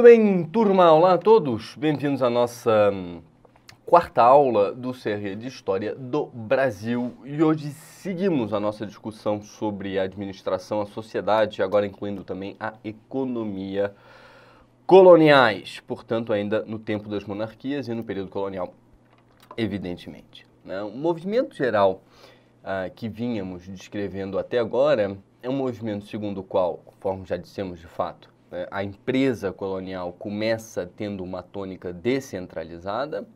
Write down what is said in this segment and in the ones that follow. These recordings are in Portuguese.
Muito bem, turma, olá a todos. Bem-vindos à nossa hum, quarta aula do CRE de História do Brasil. E hoje seguimos a nossa discussão sobre a administração, a sociedade, agora incluindo também a economia coloniais, portanto, ainda no tempo das monarquias e no período colonial, evidentemente. Né? O movimento geral ah, que vínhamos descrevendo até agora é um movimento segundo o qual, conforme já dissemos de fato, é, a empresa colonial começa tendo uma tônica descentralizada,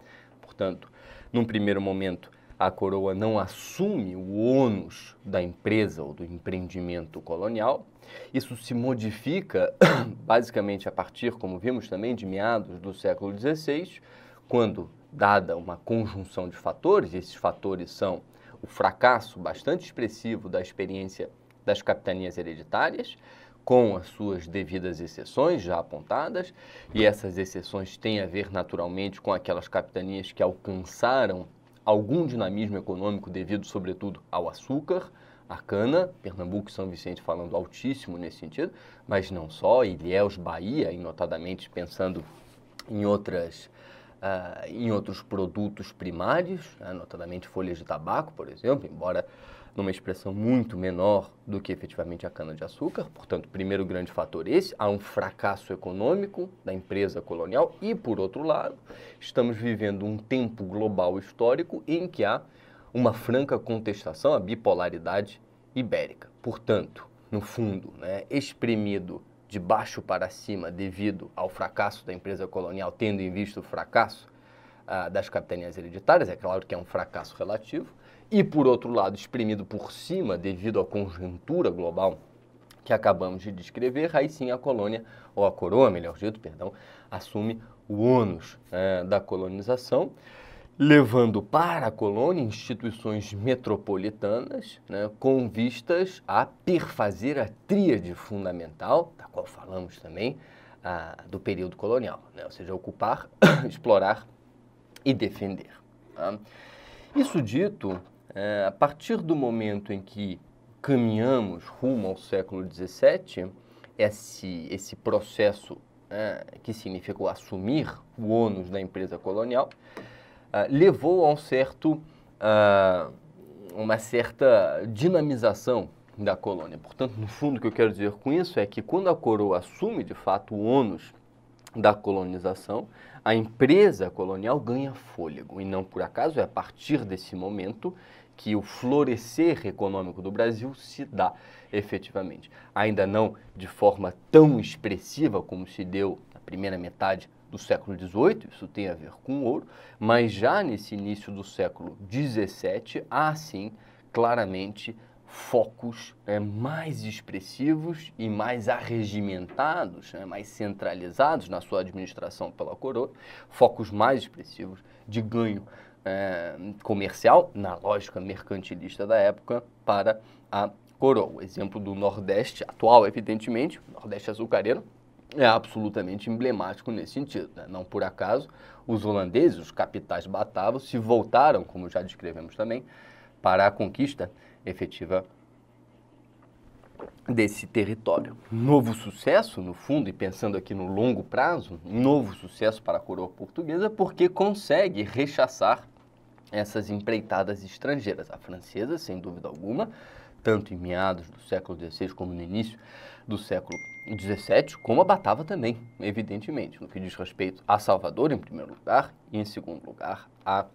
portanto, num primeiro momento, a coroa não assume o ônus da empresa ou do empreendimento colonial. Isso se modifica basicamente a partir, como vimos também, de meados do século XVI, quando, dada uma conjunção de fatores, esses fatores são o fracasso bastante expressivo da experiência das capitanias hereditárias, com as suas devidas exceções já apontadas, e essas exceções têm a ver naturalmente com aquelas capitanias que alcançaram algum dinamismo econômico devido, sobretudo, ao açúcar, a cana, Pernambuco e São Vicente falando altíssimo nesse sentido, mas não só, Ilhéus, Bahia, e notadamente pensando em outras Uh, em outros produtos primários, né, notadamente folhas de tabaco, por exemplo, embora numa expressão muito menor do que efetivamente a cana-de-açúcar. Portanto, primeiro grande fator esse, há um fracasso econômico da empresa colonial e, por outro lado, estamos vivendo um tempo global histórico em que há uma franca contestação à bipolaridade ibérica. Portanto, no fundo, né, espremido de baixo para cima devido ao fracasso da empresa colonial, tendo em vista o fracasso ah, das capitanias hereditárias, é claro que é um fracasso relativo, e, por outro lado, espremido por cima devido à conjuntura global que acabamos de descrever, aí sim a colônia, ou a coroa, melhor dito, perdão, assume o ônus é, da colonização, levando para a colônia instituições metropolitanas né, com vistas a perfazer a tríade fundamental, da qual falamos também, a, do período colonial, né, ou seja, ocupar, explorar e defender. Tá? Isso dito, eh, a partir do momento em que caminhamos rumo ao século XVII, esse, esse processo eh, que significou assumir o ônus da empresa colonial, eh, levou a um certo, uma certa dinamização da colônia. Portanto, no fundo, o que eu quero dizer com isso é que quando a coroa assume de fato o ônus da colonização, a empresa colonial ganha fôlego. E não por acaso é a partir desse momento que o florescer econômico do Brasil se dá efetivamente. Ainda não de forma tão expressiva como se deu na primeira metade do século XVIII, isso tem a ver com o ouro, mas já nesse início do século XVII há sim claramente focos né, mais expressivos e mais arregimentados, né, mais centralizados na sua administração pela coroa, focos mais expressivos de ganho é, comercial, na lógica mercantilista da época, para a coroa. Exemplo do Nordeste atual, evidentemente, Nordeste açucareiro é absolutamente emblemático nesse sentido. Né? Não por acaso, os holandeses, os capitais batavos, se voltaram, como já descrevemos também, para a conquista efetiva desse território. Novo sucesso, no fundo, e pensando aqui no longo prazo, novo sucesso para a coroa portuguesa, porque consegue rechaçar essas empreitadas estrangeiras. A francesa, sem dúvida alguma, tanto em meados do século XVI como no início do século XVII, como a batava também, evidentemente, no que diz respeito a Salvador, em primeiro lugar, e em segundo lugar, a,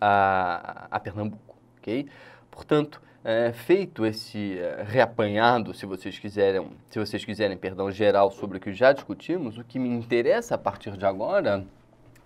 a, a Pernambuco. Okay? Portanto, é, feito esse é, reapanhado, se vocês quiserem, se vocês quiserem, perdão, geral sobre o que já discutimos, o que me interessa a partir de agora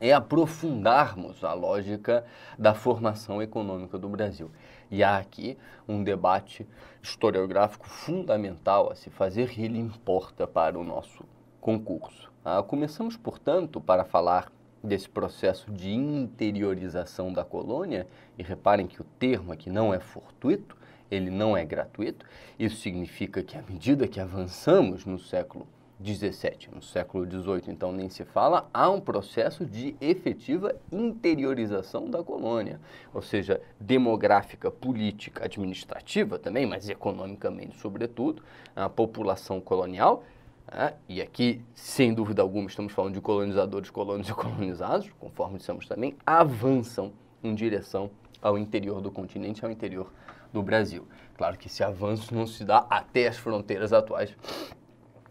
é aprofundarmos a lógica da formação econômica do Brasil. E há aqui um debate historiográfico fundamental a se fazer e ele importa para o nosso concurso. Ah, começamos, portanto, para falar desse processo de interiorização da colônia, e reparem que o termo aqui não é fortuito, ele não é gratuito, isso significa que à medida que avançamos no século 17, No século XVIII, então, nem se fala, há um processo de efetiva interiorização da colônia, ou seja, demográfica, política, administrativa também, mas economicamente, sobretudo, a população colonial. Ah, e aqui, sem dúvida alguma, estamos falando de colonizadores, colonos e colonizados, conforme dissemos também, avançam em direção ao interior do continente, ao interior do Brasil. Claro que esse avanço não se dá até as fronteiras atuais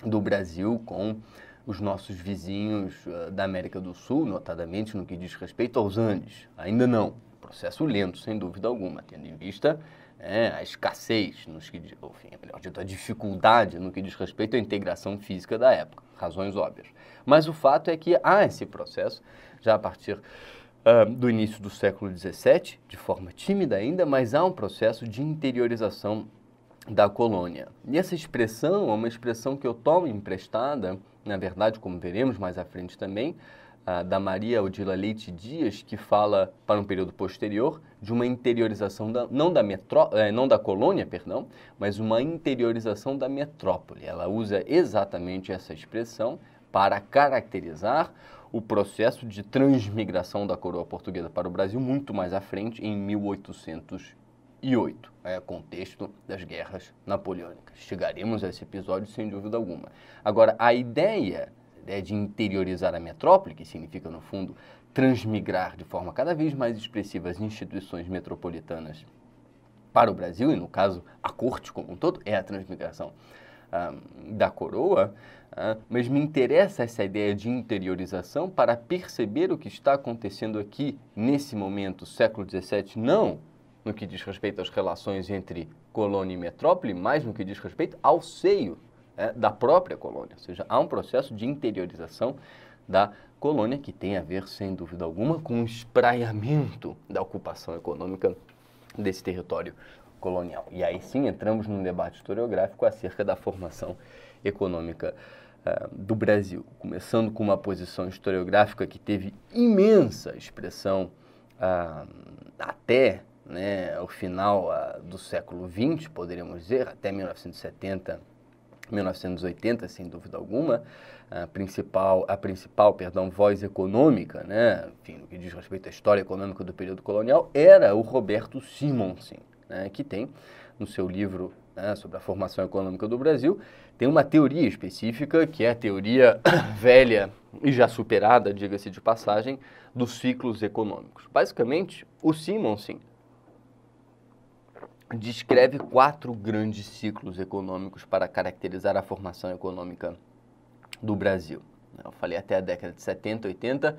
do Brasil com os nossos vizinhos eh, da América do Sul, notadamente no que diz respeito aos Andes. Ainda não. Processo lento, sem dúvida alguma, tendo em vista é, a escassez, nos que, enfim, melhor dito, a dificuldade no que diz respeito à integração física da época. Razões óbvias. Mas o fato é que há esse processo, já a partir uh, do início do século XVII, de forma tímida ainda, mas há um processo de interiorização da colônia. E essa expressão é uma expressão que eu tomo emprestada, na verdade, como veremos mais à frente também, da Maria Odila Leite Dias, que fala, para um período posterior, de uma interiorização, da, não, da metró, é, não da colônia, perdão, mas uma interiorização da metrópole. Ela usa exatamente essa expressão para caracterizar o processo de transmigração da coroa portuguesa para o Brasil muito mais à frente, em 1800 1908, é, contexto das guerras napoleônicas. Chegaremos a esse episódio sem dúvida alguma. Agora, a ideia é de interiorizar a metrópole, que significa, no fundo, transmigrar de forma cada vez mais expressiva as instituições metropolitanas para o Brasil, e no caso a corte como um todo, é a transmigração da coroa, mas me interessa essa ideia de interiorização para perceber o que está acontecendo aqui nesse momento, século XVII, não no que diz respeito às relações entre colônia e metrópole, mas no que diz respeito ao seio é, da própria colônia. Ou seja, há um processo de interiorização da colônia que tem a ver, sem dúvida alguma, com o espraiamento da ocupação econômica desse território colonial. E aí sim entramos num debate historiográfico acerca da formação econômica é, do Brasil, começando com uma posição historiográfica que teve imensa expressão ah, até né, o final ah, do século XX, poderíamos dizer, até 1970, 1980, sem dúvida alguma, a principal, a principal perdão, voz econômica, né, enfim, no que diz respeito à história econômica do período colonial, era o Roberto Simonsen, né, que tem no seu livro né, sobre a formação econômica do Brasil, tem uma teoria específica, que é a teoria velha e já superada, diga-se de passagem, dos ciclos econômicos. Basicamente, o Simonsen descreve quatro grandes ciclos econômicos para caracterizar a formação econômica do Brasil. Eu falei até a década de 70, 80,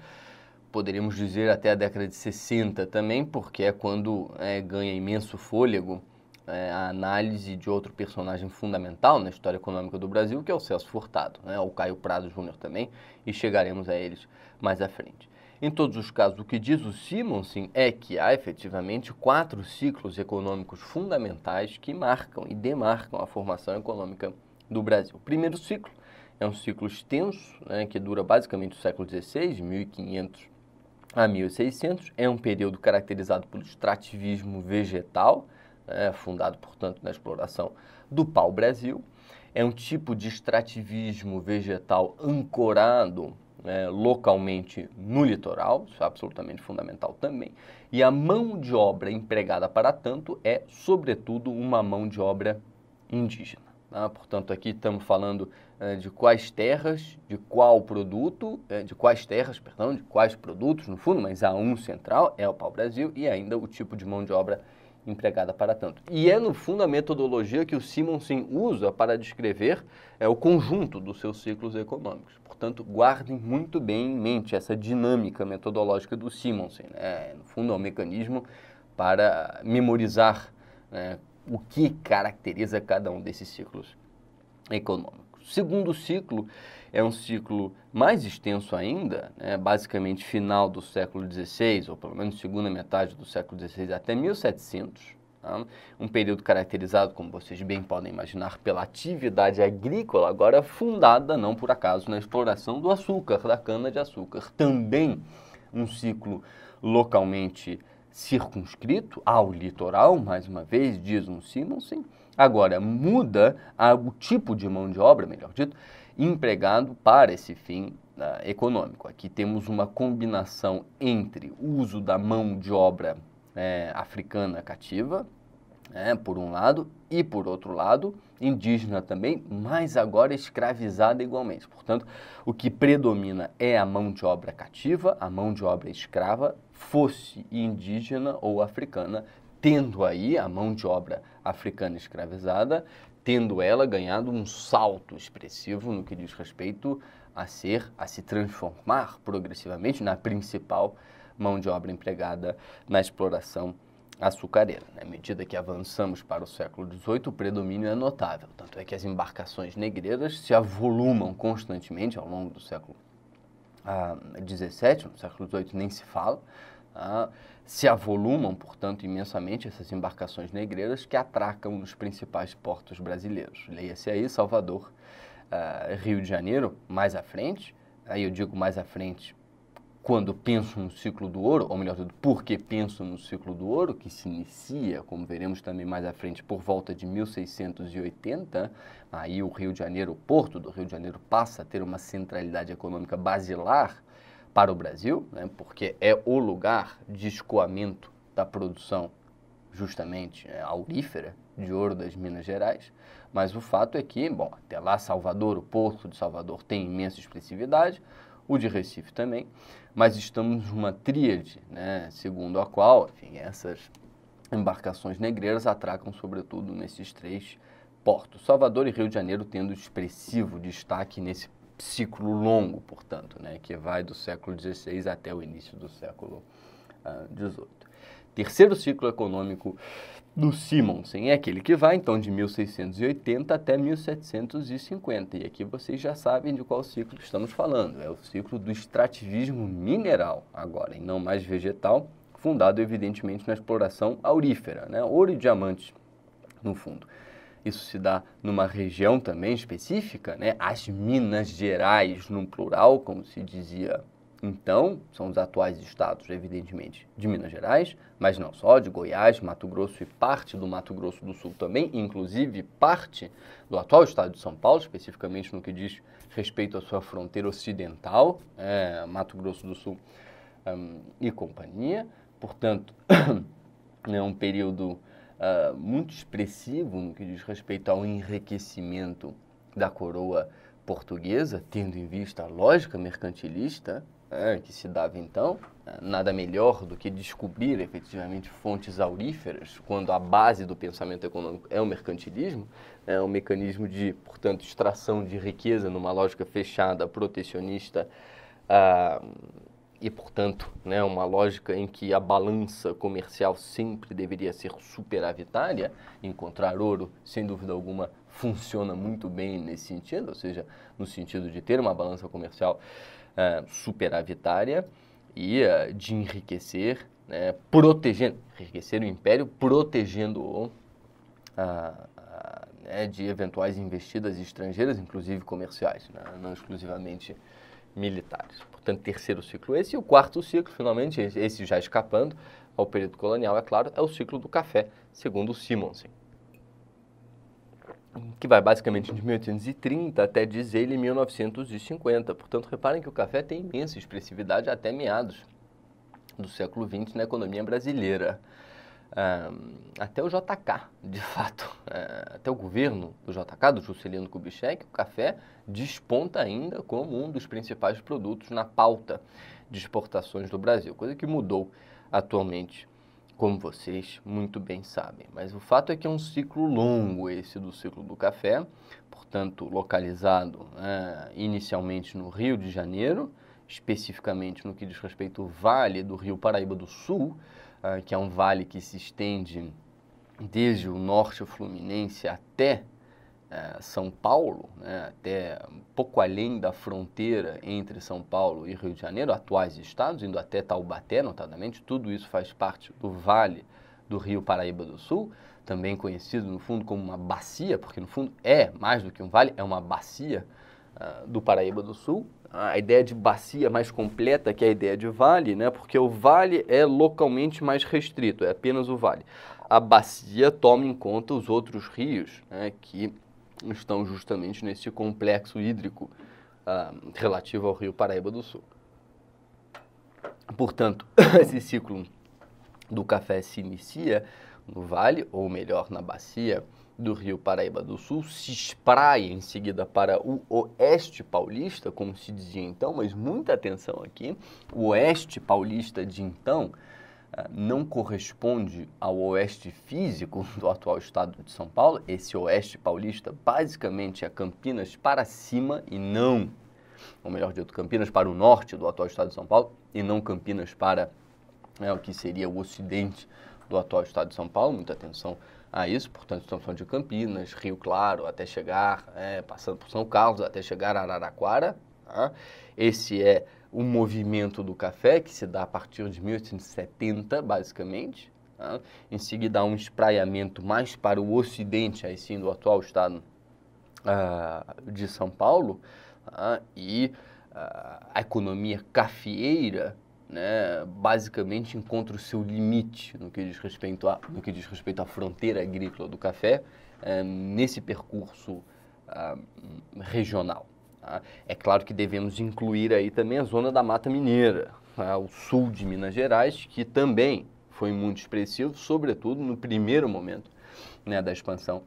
poderíamos dizer até a década de 60 também, porque é quando é, ganha imenso fôlego é, a análise de outro personagem fundamental na história econômica do Brasil, que é o Celso Furtado, né, o Caio Prado Júnior também, e chegaremos a eles mais à frente. Em todos os casos, o que diz o Simonsen é que há efetivamente quatro ciclos econômicos fundamentais que marcam e demarcam a formação econômica do Brasil. O primeiro ciclo é um ciclo extenso, né, que dura basicamente o século XVI, 1500 a 1600. É um período caracterizado pelo extrativismo vegetal, né, fundado, portanto, na exploração do pau-brasil. É um tipo de extrativismo vegetal ancorado é, localmente no litoral, isso é absolutamente fundamental também. E a mão de obra empregada para tanto é, sobretudo, uma mão de obra indígena. Tá? Portanto, aqui estamos falando é, de quais terras, de qual produto, é, de quais terras, perdão, de quais produtos, no fundo, mas há um central, é o pau-brasil, e ainda o tipo de mão de obra indígena empregada para tanto. E é, no fundo, a metodologia que o Simonsen usa para descrever é, o conjunto dos seus ciclos econômicos. Portanto, guardem muito bem em mente essa dinâmica metodológica do Simonsen. Né? No fundo, é um mecanismo para memorizar né, o que caracteriza cada um desses ciclos econômicos. Segundo ciclo é um ciclo mais extenso ainda, né, basicamente final do século XVI, ou pelo menos segunda metade do século XVI até 1700. Tá? Um período caracterizado, como vocês bem podem imaginar, pela atividade agrícola, agora fundada, não por acaso, na exploração do açúcar, da cana-de-açúcar. Também um ciclo localmente circunscrito ao litoral, mais uma vez, diz um Simonsen. Agora, muda a, o tipo de mão de obra, melhor dito, empregado para esse fim uh, econômico. Aqui temos uma combinação entre uso da mão de obra é, africana cativa, é, por um lado, e por outro lado, indígena também, mas agora escravizada igualmente. Portanto, o que predomina é a mão de obra cativa, a mão de obra escrava, fosse indígena ou africana, tendo aí a mão de obra africana escravizada, tendo ela ganhado um salto expressivo no que diz respeito a ser, a se transformar progressivamente na principal mão de obra empregada na exploração açucareira. Na né? medida que avançamos para o século XVIII, o predomínio é notável, tanto é que as embarcações negreiras se avolumam constantemente ao longo do século XVII, ah, no século XVIII nem se fala, ah, se avolumam, portanto, imensamente essas embarcações negreiras que atracam nos principais portos brasileiros. Leia-se aí Salvador, ah, Rio de Janeiro, mais à frente. Aí eu digo mais à frente quando penso no ciclo do ouro, ou melhor, porque penso no ciclo do ouro, que se inicia, como veremos também mais à frente, por volta de 1680, aí o Rio de Janeiro, o porto do Rio de Janeiro passa a ter uma centralidade econômica basilar para o Brasil, né, porque é o lugar de escoamento da produção, justamente né, aurífera, de ouro das Minas Gerais. Mas o fato é que, bom, até lá Salvador, o porto de Salvador tem imensa expressividade, o de Recife também, mas estamos numa tríade, né, segundo a qual, enfim, essas embarcações negreiras atracam sobretudo nesses três portos, Salvador e Rio de Janeiro tendo expressivo destaque nesse ciclo longo, portanto, né, que vai do século XVI até o início do século XVIII. Uh, ah, Terceiro ciclo econômico do Simonsen é aquele que vai, então, de 1680 até 1750. E aqui vocês já sabem de qual ciclo estamos falando. É o ciclo do extrativismo mineral, agora, e não mais vegetal, fundado, evidentemente, na exploração aurífera, né? ouro e diamantes, no fundo isso se dá numa região também específica, né? As Minas Gerais, no plural, como se dizia então, são os atuais estados, evidentemente, de Minas Gerais, mas não só, de Goiás, Mato Grosso e parte do Mato Grosso do Sul também, inclusive parte do atual estado de São Paulo, especificamente no que diz respeito à sua fronteira ocidental, é, Mato Grosso do Sul um, e companhia. Portanto, é um período uh, muito expressivo no que diz respeito ao enriquecimento da coroa portuguesa, tendo em vista a lógica mercantilista né, que se dava então, né, nada melhor do que descobrir efetivamente fontes auríferas, quando a base do pensamento econômico é o mercantilismo, né, é um mecanismo de, portanto, extração de riqueza numa lógica fechada, protecionista, uh, e, portanto, né, uma lógica em que a balança comercial sempre deveria ser superavitária, encontrar ouro, sem dúvida alguma, funciona muito bem nesse sentido, ou seja, no sentido de ter uma balança comercial uh, superavitária e uh, de enriquecer, né, protegendo, enriquecer o império, protegendo-o uh, né, de eventuais investidas estrangeiras, inclusive comerciais, né, não exclusivamente militares. Portanto, terceiro ciclo esse. E o quarto ciclo, finalmente, esse já escapando ao período colonial, é claro, é o ciclo do café, segundo Simonsen, que vai basicamente de 1830 até, diz ele, 1950. Portanto, reparem que o café tem imensa expressividade até meados do século XX na economia brasileira até o JK, de fato, é, até o governo do JK, do Juscelino Kubitschek, o café desponta ainda como um dos principais produtos na pauta de exportações do Brasil, coisa que mudou atualmente, como vocês muito bem sabem. Mas o fato é que é um ciclo longo esse do ciclo do café, portanto, localizado é, inicialmente no Rio de Janeiro, especificamente no que diz respeito ao Vale do Rio Paraíba do Sul, uh, que é um vale que se estende desde o norte fluminense até uh, São Paulo, né, até um pouco além da fronteira entre São Paulo e Rio de Janeiro, atuais estados, indo até Taubaté, notadamente, tudo isso faz parte do vale do Rio Paraíba do Sul, também conhecido no fundo como uma bacia, porque no fundo é mais do que um vale, é uma bacia uh, do Paraíba do Sul a ideia de bacia mais completa que é a ideia de vale, né? porque o vale é localmente mais restrito, é apenas o vale. A bacia toma em conta os outros rios né? que estão justamente nesse complexo hídrico ah, relativo ao rio Paraíba do Sul. Portanto, esse ciclo do café se inicia no vale, ou melhor, na bacia, do Rio Paraíba do Sul se espraia em seguida para o Oeste Paulista, como se dizia então, mas muita atenção aqui. O Oeste Paulista de então ah, não corresponde ao Oeste físico do atual estado de São Paulo. Esse Oeste Paulista basicamente é Campinas para cima e não, ou melhor dito, Campinas para o norte do atual estado de São Paulo e não Campinas para né, o que seria o Ocidente do atual estado de São Paulo. Muita atenção a isso, portanto, estamos falando de Campinas, Rio Claro, até chegar, é, passando por São Carlos, até chegar a Araraquara. Tá? Esse é o movimento do café, que se dá a partir de 1870, basicamente. Tá? Em seguida, há um espraiamento mais para o ocidente, aí sim, do atual estado uh, de São Paulo. Tá? E uh, a economia cafeeira né, basicamente encontra o seu limite no que diz respeito a, no que diz respeito à fronteira agrícola do café é, nesse percurso é, regional. Tá? É claro que devemos incluir aí também a zona da Mata Mineira, tá? o sul de Minas Gerais, que também foi muito expressivo, sobretudo no primeiro momento né, da expansão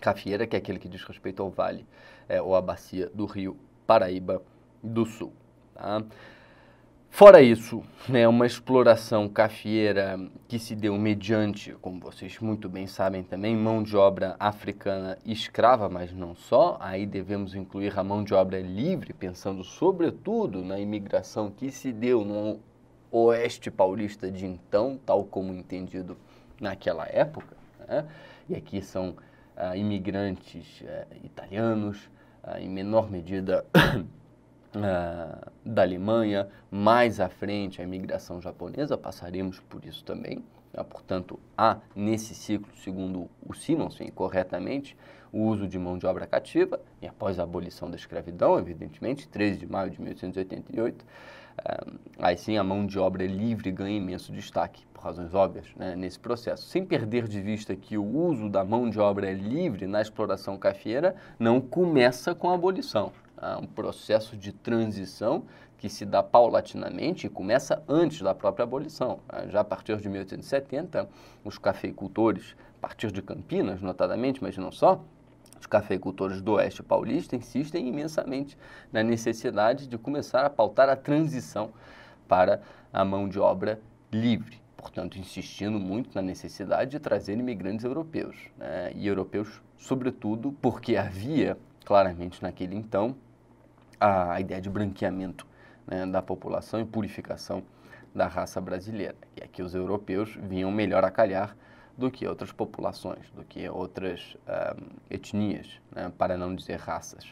cafieira, que é aquele que diz respeito ao vale é, ou à bacia do rio Paraíba do Sul. Tá? Fora isso, né, uma exploração cafieira que se deu mediante, como vocês muito bem sabem também, mão de obra africana escrava, mas não só. Aí devemos incluir a mão de obra livre, pensando sobretudo na imigração que se deu no oeste paulista de então, tal como entendido naquela época. Né? E aqui são ah, imigrantes ah, italianos, ah, em menor medida Ah, da Alemanha, mais à frente a imigração japonesa, passaremos por isso também. Né? portanto, há nesse ciclo, segundo o Simonsen corretamente, o uso de mão de obra cativa, e após a abolição da escravidão, evidentemente, 13 de maio de 1888, ah, aí sim a mão de obra livre ganha imenso destaque, por razões óbvias, né, nesse processo. Sem perder de vista que o uso da mão de obra livre na exploração cafeira não começa com a abolição. Há um processo de transição que se dá paulatinamente e começa antes da própria abolição. Ah, já a partir de 1870, os cafeicultores, a partir de Campinas, notadamente, mas não só, os cafeicultores do Oeste Paulista insistem imensamente na necessidade de começar a pautar a transição para a mão de obra livre portanto, insistindo muito na necessidade de trazer imigrantes europeus, né? e europeus, sobretudo, porque havia, claramente naquele então, a ideia de branqueamento né, da população e purificação da raça brasileira. E aqui os europeus vinham melhor a calhar do que outras populações, do que outras uh, etnias, né, para não dizer raças,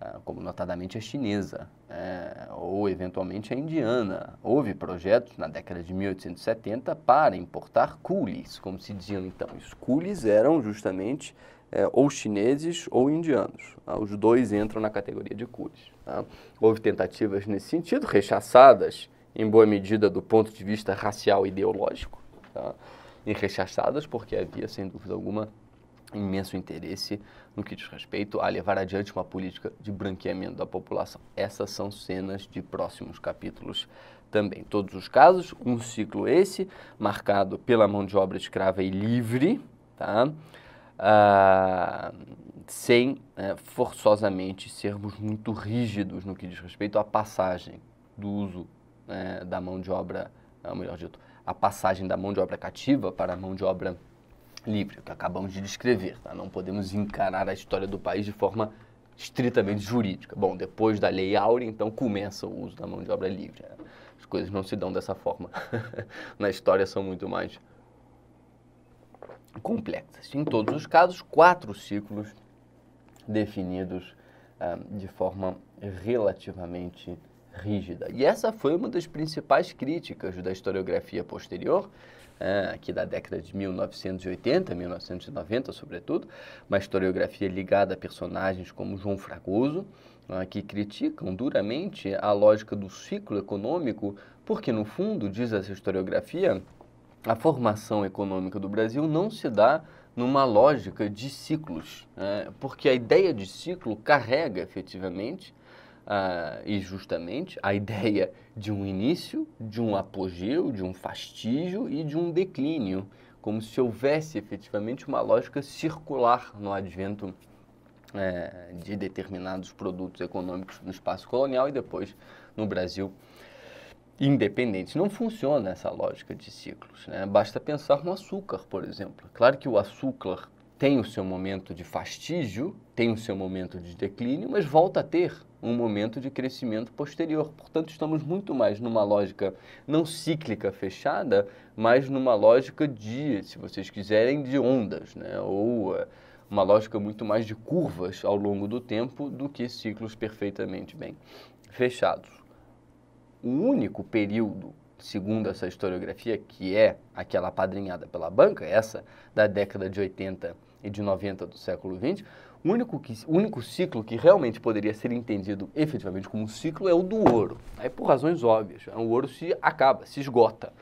uh, como notadamente a chinesa uh, ou eventualmente a indiana. Houve projetos na década de 1870 para importar coolies, como se diziam então. Os coolies eram justamente eh, ou chineses ou indianos. Ah, os dois entram na categoria de coolies. Ah, houve tentativas nesse sentido, rechaçadas em boa medida do ponto de vista racial e ideológico, tá? e rechaçadas porque havia, sem dúvida alguma, imenso interesse no que diz respeito a levar adiante uma política de branqueamento da população. Essas são cenas de próximos capítulos também. Todos os casos, um ciclo esse, marcado pela mão de obra escrava e livre, tá? Ah, sem é, forçosamente sermos muito rígidos no que diz respeito à passagem do uso é, da mão de obra, ou melhor dito, a passagem da mão de obra cativa para a mão de obra livre, o que acabamos de descrever. Tá? Não podemos encarar a história do país de forma estritamente jurídica. Bom, depois da Lei Áurea, então começa o uso da mão de obra livre. Né? As coisas não se dão dessa forma. Na história são muito mais complexas. Em todos os casos, quatro ciclos definidos ah, de forma relativamente rígida. E essa foi uma das principais críticas da historiografia posterior, ah, aqui da década de 1980, 1990, sobretudo, uma historiografia ligada a personagens como João Fragoso, ah, que criticam duramente a lógica do ciclo econômico, porque, no fundo, diz essa historiografia, a formação econômica do Brasil não se dá numa lógica de ciclos, né? porque a ideia de ciclo carrega efetivamente uh, e justamente a ideia de um início, de um apogeu, de um fastígio e de um declínio, como se houvesse efetivamente uma lógica circular no advento eh, de determinados produtos econômicos no espaço colonial e depois no Brasil independentes. Não funciona essa lógica de ciclos. Né? Basta pensar no açúcar, por exemplo. Claro que o açúcar tem o seu momento de fastígio, tem o seu momento de declínio, mas volta a ter um momento de crescimento posterior. Portanto, estamos muito mais numa lógica não cíclica fechada, mas numa lógica de, se vocês quiserem, de ondas, né? ou eh, uma lógica muito mais de curvas ao longo do tempo do que ciclos perfeitamente bem fechados o único período, segundo essa historiografia, que é aquela apadrinhada pela banca, essa da década de 80 e de 90 do século 20, o único, que, o único ciclo que realmente poderia ser entendido efetivamente como um ciclo é o do ouro. Aí, por razões óbvias, né, o ouro se acaba, se esgota.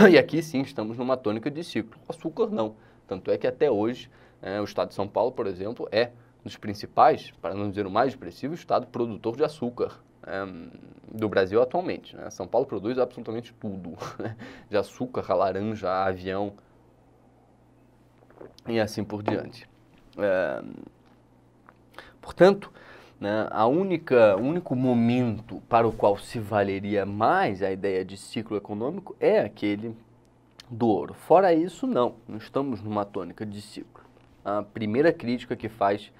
E aqui sim estamos numa tônica de ciclo. O açúcar não. Tanto é que até hoje é, o estado de São Paulo, por exemplo, é um dos principais, para não dizer o mais expressivo, estado produtor de açúcar do Brasil atualmente. Né? São Paulo produz absolutamente tudo, né? de açúcar, a laranja, a avião e assim por diante. portanto, né, a única, o único momento para o qual se valeria mais a ideia de ciclo econômico é aquele do ouro. Fora isso, não, não estamos numa tônica de ciclo. A primeira crítica que faz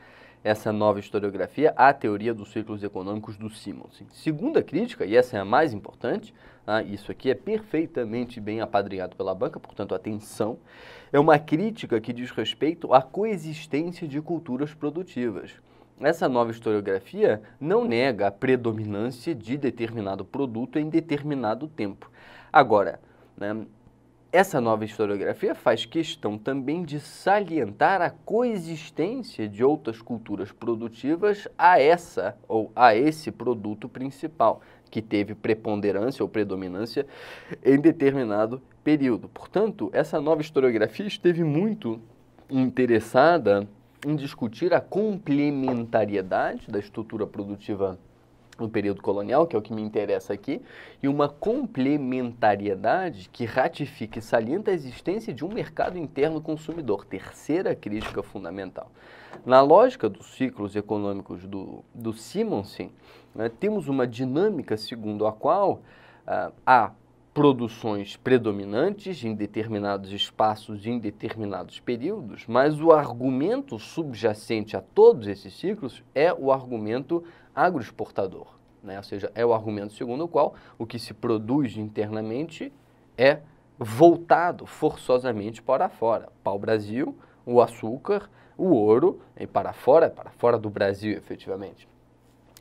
essa nova historiografia à teoria dos ciclos econômicos do Simonsen. Segunda crítica, e essa é a mais importante, ah, isso aqui é perfeitamente bem apadrinhado pela banca, portanto, atenção, é uma crítica que diz respeito à coexistência de culturas produtivas. Essa nova historiografia não nega a predominância de determinado produto em determinado tempo. Agora, né, essa nova historiografia faz questão também de salientar a coexistência de outras culturas produtivas a essa ou a esse produto principal, que teve preponderância ou predominância em determinado período. Portanto, essa nova historiografia esteve muito interessada em discutir a complementariedade da estrutura produtiva no período colonial, que é o que me interessa aqui, e uma complementariedade que ratifica e salienta a existência de um mercado interno consumidor. Terceira crítica fundamental. Na lógica dos ciclos econômicos do, do Simonsen, né, temos uma dinâmica segundo a qual ah, há produções predominantes em determinados espaços e em determinados períodos, mas o argumento subjacente a todos esses ciclos é o argumento agroexportador. Né? Ou seja, é o argumento segundo o qual o que se produz internamente é voltado forçosamente para fora. Para o Brasil, o açúcar, o ouro, e para fora, para fora do Brasil, efetivamente.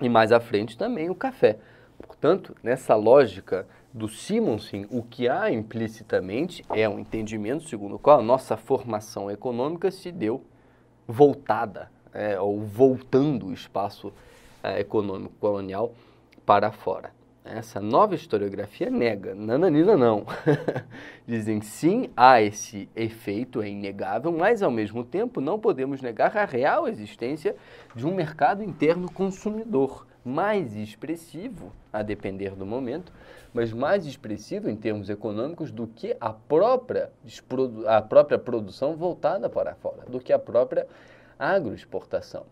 E mais à frente também o café. Portanto, nessa lógica do Simonsen, o que há implicitamente é um entendimento segundo o qual a nossa formação econômica se deu voltada, é, ou voltando o espaço eh, econômico colonial para fora. Essa nova historiografia nega, nananina não. Dizem sim, há esse efeito, é inegável, mas ao mesmo tempo não podemos negar a real existência de um mercado interno consumidor mais expressivo, a depender do momento, mas mais expressivo em termos econômicos do que a própria, a própria produção voltada para fora, do que a própria agroexportação.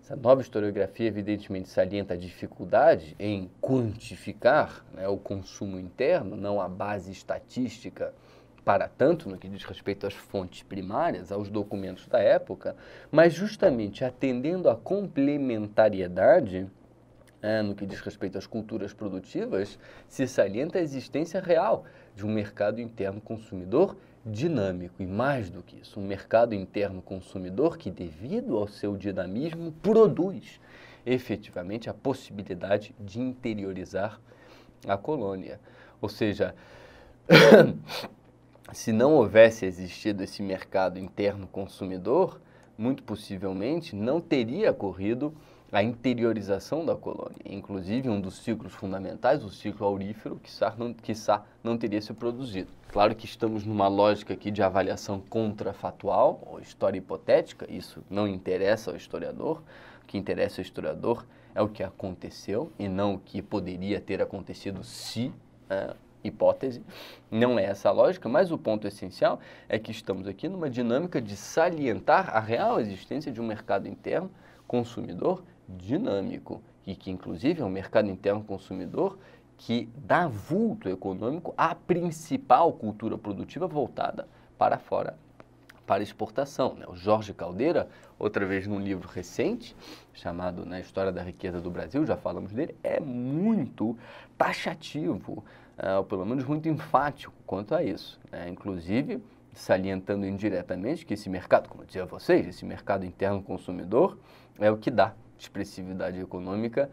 Essa nova historiografia, evidentemente, salienta a dificuldade em quantificar né, o consumo interno, não a base estatística para tanto no que diz respeito às fontes primárias, aos documentos da época, mas justamente atendendo à complementariedade. É, no que diz respeito às culturas produtivas, se salienta a existência real de um mercado interno consumidor dinâmico e mais do que isso, um mercado interno consumidor que, devido ao seu dinamismo, produz efetivamente a possibilidade de interiorizar a colônia. Ou seja, se não houvesse existido esse mercado interno consumidor, muito possivelmente não teria ocorrido a interiorização da colônia. Inclusive, um dos ciclos fundamentais, o ciclo aurífero, que Sá não, que não teria se produzido. Claro que estamos numa lógica aqui de avaliação contrafatual, ou história hipotética, isso não interessa ao historiador. O que interessa ao historiador é o que aconteceu e não o que poderia ter acontecido se é, hipótese. Não é essa a lógica, mas o ponto essencial é que estamos aqui numa dinâmica de salientar a real existência de um mercado interno consumidor dinâmico e que, inclusive, é um mercado interno consumidor que dá vulto econômico à principal cultura produtiva voltada para fora, para exportação. Né? O Jorge Caldeira, outra vez num livro recente, chamado né, História da Riqueza do Brasil, já falamos dele, é muito taxativo, é, ou pelo menos muito enfático quanto a isso. Né? Inclusive, salientando indiretamente que esse mercado, como eu dizia a vocês, esse mercado interno consumidor é o que dá expressividade econômica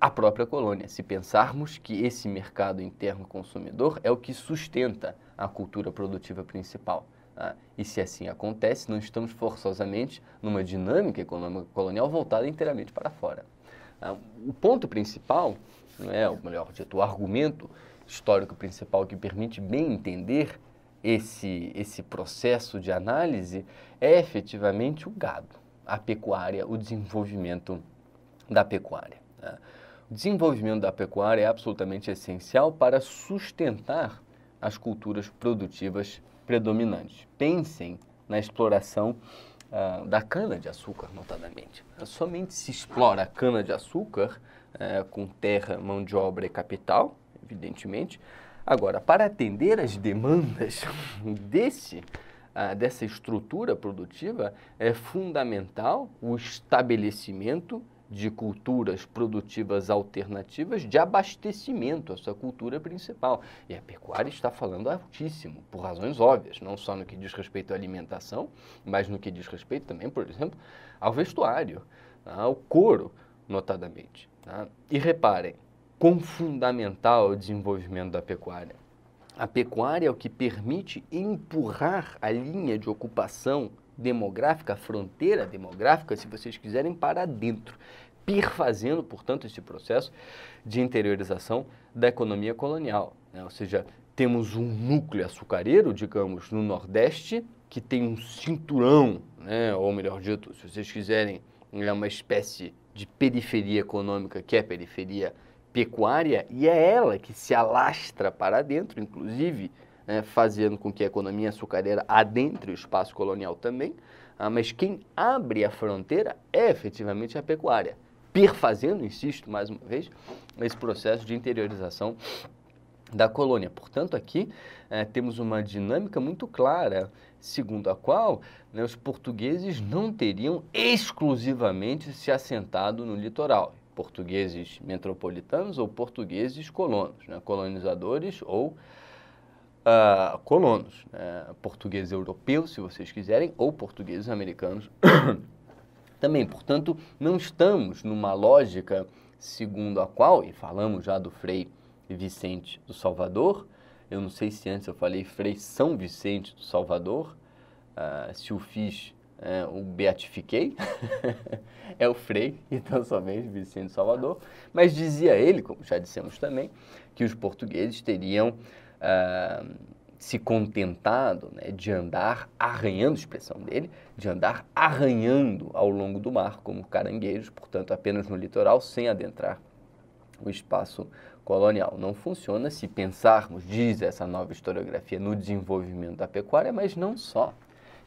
à própria colônia. Se pensarmos que esse mercado interno consumidor é o que sustenta a cultura produtiva principal. Ah, e se assim acontece, não estamos forçosamente numa dinâmica econômica colonial voltada inteiramente para fora. Ah, o ponto principal, não é, ou melhor dito, o argumento histórico principal que permite bem entender esse, esse processo de análise é efetivamente o gado, a pecuária, o desenvolvimento da pecuária. Né? O desenvolvimento da pecuária é absolutamente essencial para sustentar as culturas produtivas predominantes. Pensem na exploração uh, da cana-de-açúcar, notadamente. Somente se explora a cana-de-açúcar uh, com terra, mão de obra e capital, evidentemente. Agora, para atender as demandas desse ah, dessa estrutura produtiva, é fundamental o estabelecimento de culturas produtivas alternativas de abastecimento, a sua cultura principal. E a pecuária está falando altíssimo, por razões óbvias, não só no que diz respeito à alimentação, mas no que diz respeito também, por exemplo, ao vestuário, tá? ao couro, notadamente. Tá? E reparem, quão fundamental o desenvolvimento da pecuária. A pecuária é o que permite empurrar a linha de ocupação demográfica, a fronteira demográfica, se vocês quiserem, para dentro, perfazendo, portanto, esse processo de interiorização da economia colonial. Né? Ou seja, temos um núcleo açucareiro, digamos, no Nordeste, que tem um cinturão, né? ou melhor dito, se vocês quiserem, é uma espécie de periferia econômica que é periferia pecuária, e é ela que se alastra para dentro, inclusive né, fazendo com que a economia açucareira adentre o espaço colonial também, ah, mas quem abre a fronteira é efetivamente a pecuária, perfazendo, insisto mais uma vez, esse processo de interiorização da colônia. Portanto, aqui eh, temos uma dinâmica muito clara, segundo a qual né, os portugueses não teriam exclusivamente se assentado no litoral. Portugueses metropolitanos ou portugueses colonos, né, colonizadores ou colonos, né? portugueses europeus, se vocês quiserem, ou portugueses americanos também. Portanto, não estamos numa lógica segundo a qual, e falamos já do Frei Vicente do Salvador, eu não sei se antes eu falei Frei São Vicente do Salvador, uh, se o fiz, uh, o beatifiquei, é o Frei, então somente Vicente do Salvador, mas dizia ele, como já dissemos também, que os portugueses teriam uh, se contentado né, de andar arranhando, expressão dele, de andar arranhando ao longo do mar, como caranguejos, portanto, apenas no litoral, sem adentrar o espaço colonial. Não funciona se pensarmos, diz essa nova historiografia, no desenvolvimento da pecuária, mas não só.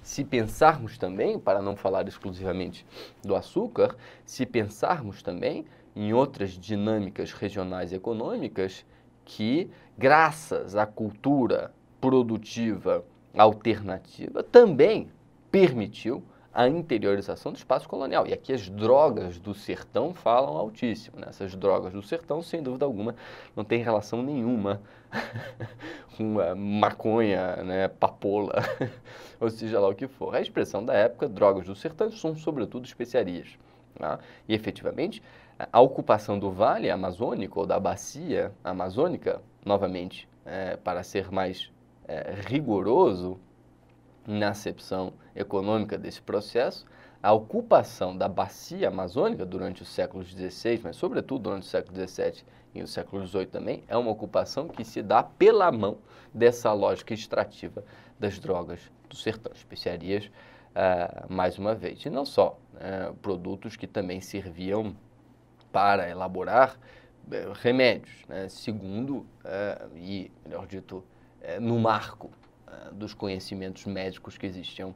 Se pensarmos também, para não falar exclusivamente do açúcar, se pensarmos também em outras dinâmicas regionais e econômicas que, graças à cultura produtiva alternativa, também permitiu a interiorização do espaço colonial. E aqui as drogas do sertão falam altíssimo. Né? Essas drogas do sertão, sem dúvida alguma, não tem relação nenhuma com maconha, né? papola, ou seja lá o que for. A expressão da época, drogas do sertão, são sobretudo especiarias. Né? E efetivamente, a ocupação do vale amazônico ou da bacia amazônica, novamente, é, para ser mais é, rigoroso na acepção econômica desse processo, a ocupação da bacia amazônica durante os séculos XVI, mas sobretudo durante o século XVII e o século XVIII também, é uma ocupação que se dá pela mão dessa lógica extrativa das drogas do sertão, especiarias, uh, mais uma vez. E não só, uh, produtos que também serviam para elaborar eh, remédios, né? segundo, é, e melhor dito, é, no marco é, dos conhecimentos médicos que existiam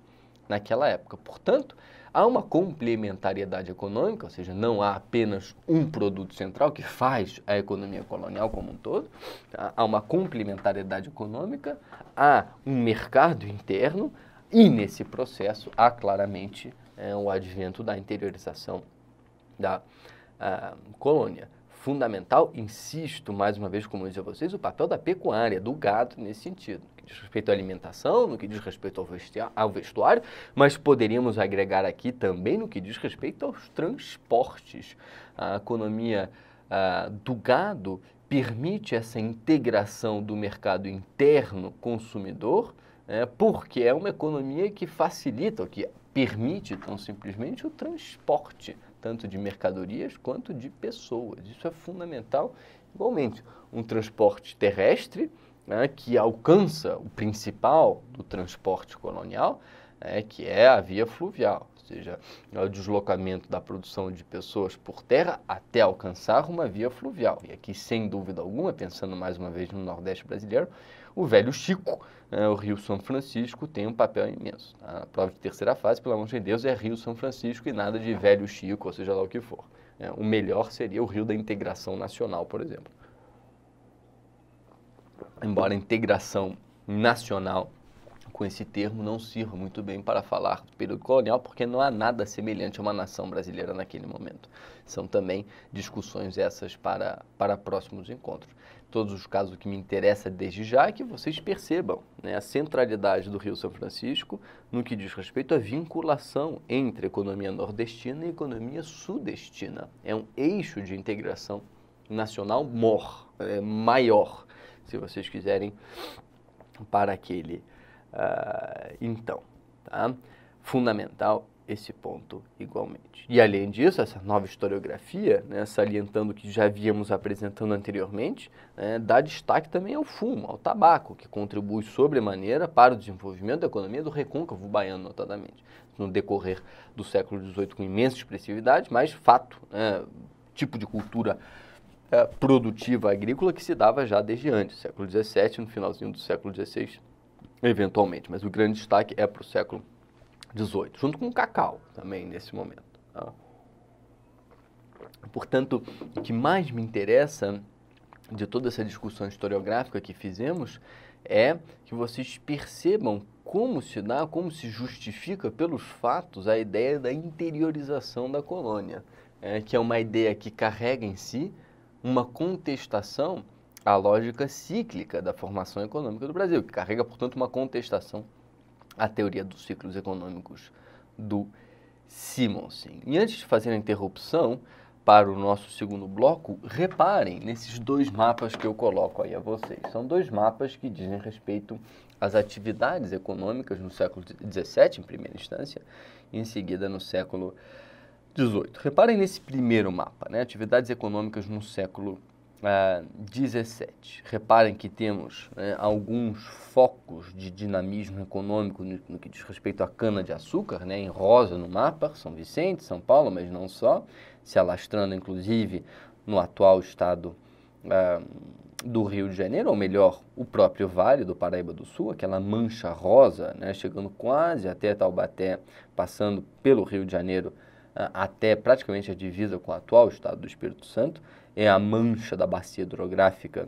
naquela época. Portanto, há uma complementariedade econômica, ou seja, não há apenas um produto central que faz a economia colonial como um todo, tá? há uma complementariedade econômica, há um mercado interno e nesse processo há claramente é, o advento da interiorização da colônia. Fundamental, insisto mais uma vez, como disse a vocês, o papel da pecuária, do gado nesse sentido. No que diz respeito à alimentação, no que diz respeito ao, vestuário, mas poderíamos agregar aqui também no que diz respeito aos transportes. A economia uh, do gado permite essa integração do mercado interno consumidor, né, porque é uma economia que facilita, que permite tão simplesmente o transporte tanto de mercadorias quanto de pessoas. Isso é fundamental. Igualmente, um transporte terrestre né, que alcança o principal do transporte colonial, né, que é a via fluvial, ou seja, é o deslocamento da produção de pessoas por terra até alcançar uma via fluvial. E aqui, sem dúvida alguma, pensando mais uma vez no Nordeste brasileiro, o velho Chico, né, o Rio São Francisco, tem um papel imenso. Tá? A prova de terceira fase, pelo amor de Deus, é Rio São Francisco e nada de velho Chico, ou seja lá o que for. Né? O melhor seria o Rio da Integração Nacional, por exemplo. Embora a integração nacional com esse termo não sirva muito bem para falar do período colonial, porque não há nada semelhante a uma nação brasileira naquele momento. São também discussões essas para, para próximos encontros todos os casos, que me interessa desde já é que vocês percebam né, a centralidade do Rio São Francisco no que diz respeito à vinculação entre economia nordestina e economia sudestina. É um eixo de integração nacional mor, é, maior, se vocês quiserem, para aquele. Uh, então, tá? fundamental esse ponto igualmente. E além disso, essa nova historiografia, né, salientando o que já havíamos apresentando anteriormente, né, dá destaque também ao fumo, ao tabaco, que contribui sobremaneira para o desenvolvimento da economia do recôncavo baiano, notadamente, no decorrer do século XVIII com imensa expressividade, mas fato, né, tipo de cultura é, produtiva agrícola que se dava já desde antes, século XVII, no finalzinho do século XVI, eventualmente, mas o grande destaque é para o século XVIII 18, junto com o cacau também nesse momento. Tá? Portanto, o que mais me interessa de toda essa discussão historiográfica que fizemos é que vocês percebam como se dá, como se justifica pelos fatos a ideia da interiorização da colônia, é, que é uma ideia que carrega em si uma contestação à lógica cíclica da formação econômica do Brasil, que carrega, portanto, uma contestação a teoria dos ciclos econômicos do Simonsen. E antes de fazer a interrupção para o nosso segundo bloco, reparem nesses dois mapas que eu coloco aí a vocês. São dois mapas que dizem respeito às atividades econômicas no século XVII, em primeira instância, e em seguida no século XVIII. Reparem nesse primeiro mapa, né? atividades econômicas no século XVII ah, 17. Reparem que temos né, alguns focos de dinamismo econômico no, no que diz respeito à cana-de-açúcar, né, em rosa no mapa, São Vicente, São Paulo, mas não só, se alastrando inclusive no atual estado ah, do Rio de Janeiro, ou melhor, o próprio Vale do Paraíba do Sul, aquela mancha rosa, né, chegando quase até Taubaté, passando pelo Rio de Janeiro ah, até praticamente a divisa com o atual estado do Espírito Santo é a mancha da bacia hidrográfica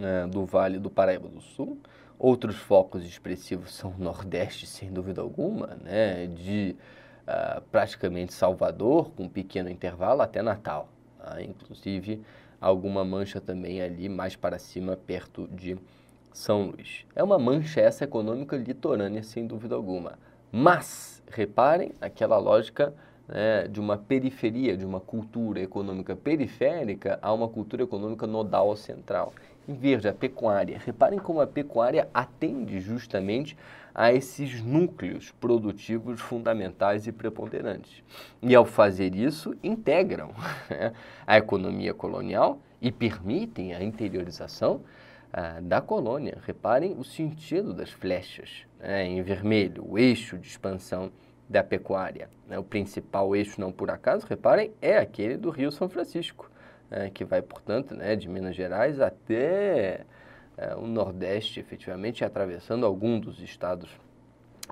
é, do Vale do Paraíba do Sul. Outros focos expressivos são o Nordeste, sem dúvida alguma, né? de ah, praticamente Salvador, com um pequeno intervalo, até Natal. Tá? Inclusive, alguma mancha também ali mais para cima, perto de São Luís. É uma mancha essa econômica litorânea, sem dúvida alguma. Mas, reparem aquela lógica né, de uma periferia, de uma cultura econômica periférica, a uma cultura econômica nodal ou central. Em verde, a pecuária. Reparem como a pecuária atende justamente a esses núcleos produtivos fundamentais e preponderantes. E ao fazer isso, integram né, a economia colonial e permitem a interiorização ah, da colônia. Reparem o sentido das flechas né, em vermelho, o eixo de expansão da pecuária. Né? O principal eixo, não por acaso, reparem, é aquele do Rio São Francisco, né? que vai, portanto, né, de Minas Gerais até é, o Nordeste, efetivamente, atravessando algum dos estados,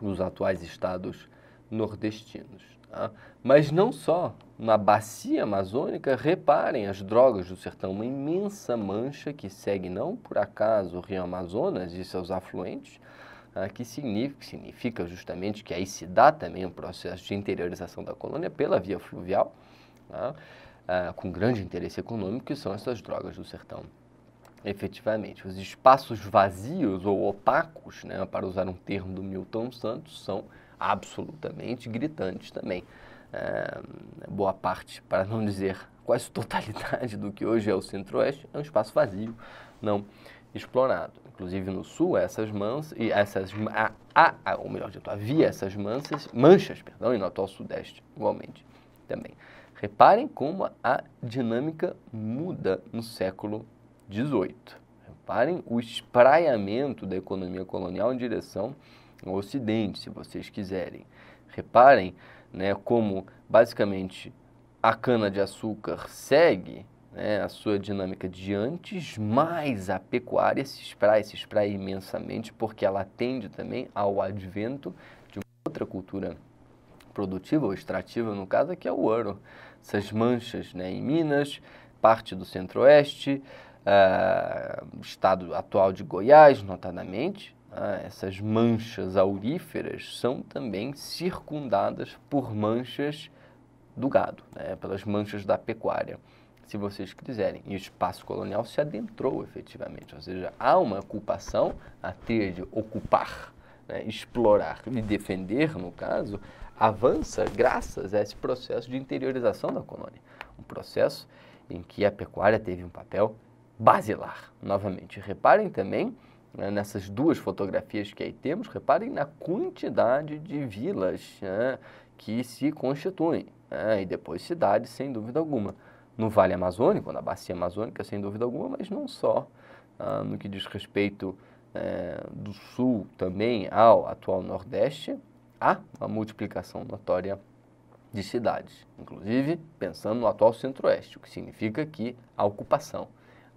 dos atuais estados nordestinos. Tá? Mas não só. Na bacia amazônica, reparem, as drogas do sertão, uma imensa mancha que segue não por acaso o rio Amazonas e seus afluentes, ah, que significa justamente que aí se dá também um processo de interiorização da colônia pela via fluvial, tá? ah, com grande interesse econômico, que são essas drogas do sertão. Efetivamente, os espaços vazios ou opacos, né, para usar um termo do Milton Santos, são absolutamente gritantes também. É, boa parte, para não dizer quase totalidade do que hoje é o Centro-Oeste, é um espaço vazio, não explorado inclusive no sul, essas mansas, e essas, a, a, a, ou melhor dito, havia essas mansas, manchas, perdão, e no atual sudeste, igualmente, também. Reparem como a dinâmica muda no século XVIII. Reparem o espraiamento da economia colonial em direção ao Ocidente, se vocês quiserem. Reparem né, como, basicamente, a cana-de-açúcar segue né, a sua dinâmica de antes, mas a pecuária se espraia, se espraia imensamente, porque ela atende também ao advento de uma outra cultura produtiva ou extrativa, no caso, que é o ouro. Essas manchas né, em Minas, parte do centro-oeste, uh, estado atual de Goiás, notadamente, uh, essas manchas auríferas são também circundadas por manchas do gado, né, pelas manchas da pecuária se vocês quiserem. E o espaço colonial se adentrou efetivamente, ou seja, há uma ocupação a ter de ocupar, né, explorar e defender, no caso, avança graças a esse processo de interiorização da colônia. Um processo em que a pecuária teve um papel basilar, novamente. Reparem também né, nessas duas fotografias que aí temos, reparem na quantidade de vilas né, que se constituem, né, e depois cidades, sem dúvida alguma no Vale Amazônico, na Bacia Amazônica, sem dúvida alguma, mas não só ah, no que diz respeito eh, do Sul também ao atual Nordeste, há uma multiplicação notória de cidades, inclusive pensando no atual Centro-Oeste, o que significa que há ocupação,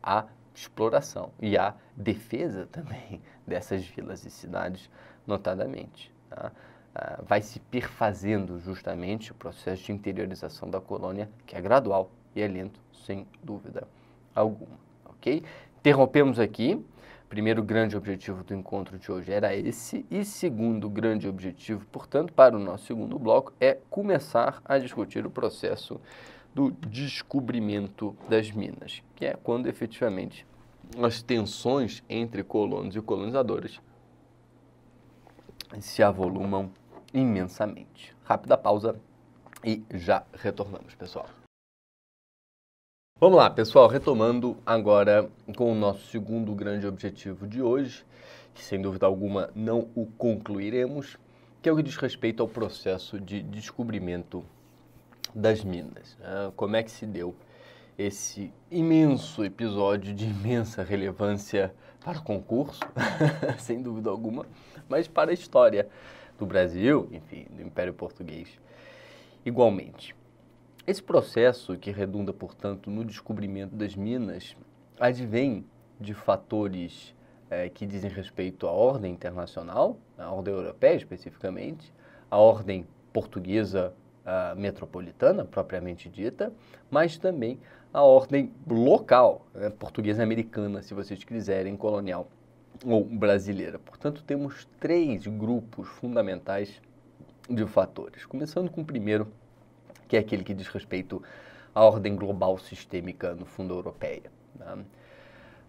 há exploração e há defesa também dessas vilas e cidades, notadamente. Tá? Ah, vai se perfazendo justamente o processo de interiorização da colônia, que é gradual, e é lento, sem dúvida alguma, ok? Interrompemos aqui. Primeiro grande objetivo do encontro de hoje era esse, e segundo grande objetivo, portanto, para o nosso segundo bloco, é começar a discutir o processo do descobrimento das minas, que é quando efetivamente as tensões entre colonos e colonizadores se avolumam imensamente. Rápida pausa e já retornamos, pessoal. Vamos lá, pessoal, retomando agora com o nosso segundo grande objetivo de hoje, que sem dúvida alguma não o concluiremos, que é o que diz respeito ao processo de descobrimento das minas. Né? Como é que se deu esse imenso episódio de imensa relevância para o concurso, sem dúvida alguma, mas para a história do Brasil, enfim, do Império Português, igualmente. Esse processo, que redunda, portanto, no descobrimento das minas, advém de fatores é, que dizem respeito à ordem internacional, à ordem europeia especificamente, à ordem portuguesa uh, metropolitana, propriamente dita, mas também a ordem local, né, portuguesa americana, se vocês quiserem, colonial ou brasileira. Portanto, temos três grupos fundamentais de fatores, começando com o primeiro, que é aquele que diz respeito à ordem global sistêmica no fundo europeia. Né?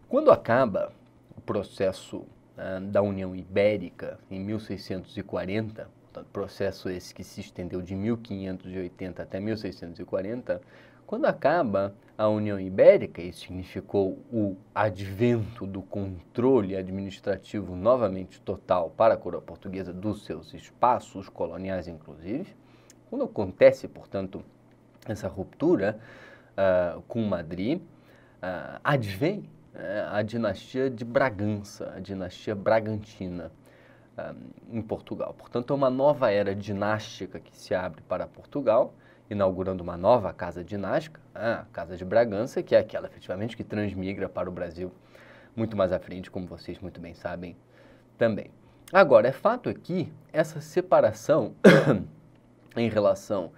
Quando acaba o processo né, da União Ibérica em 1640, portanto, processo esse que se estendeu de 1580 até 1640, quando acaba a União Ibérica, e significou o advento do controle administrativo novamente total para a coroa portuguesa dos seus espaços coloniais, inclusive, quando acontece, portanto, essa ruptura uh, com Madrid, uh, advém uh, a dinastia de Bragança, a dinastia Bragantina ah, em Portugal. Portanto, é uma nova era dinástica que se abre para Portugal, inaugurando uma nova casa dinástica, a Casa de Bragança, que é aquela efetivamente que transmigra para o Brasil muito mais à frente, como vocês muito bem sabem também. Agora, é fato aqui, essa separação Em relação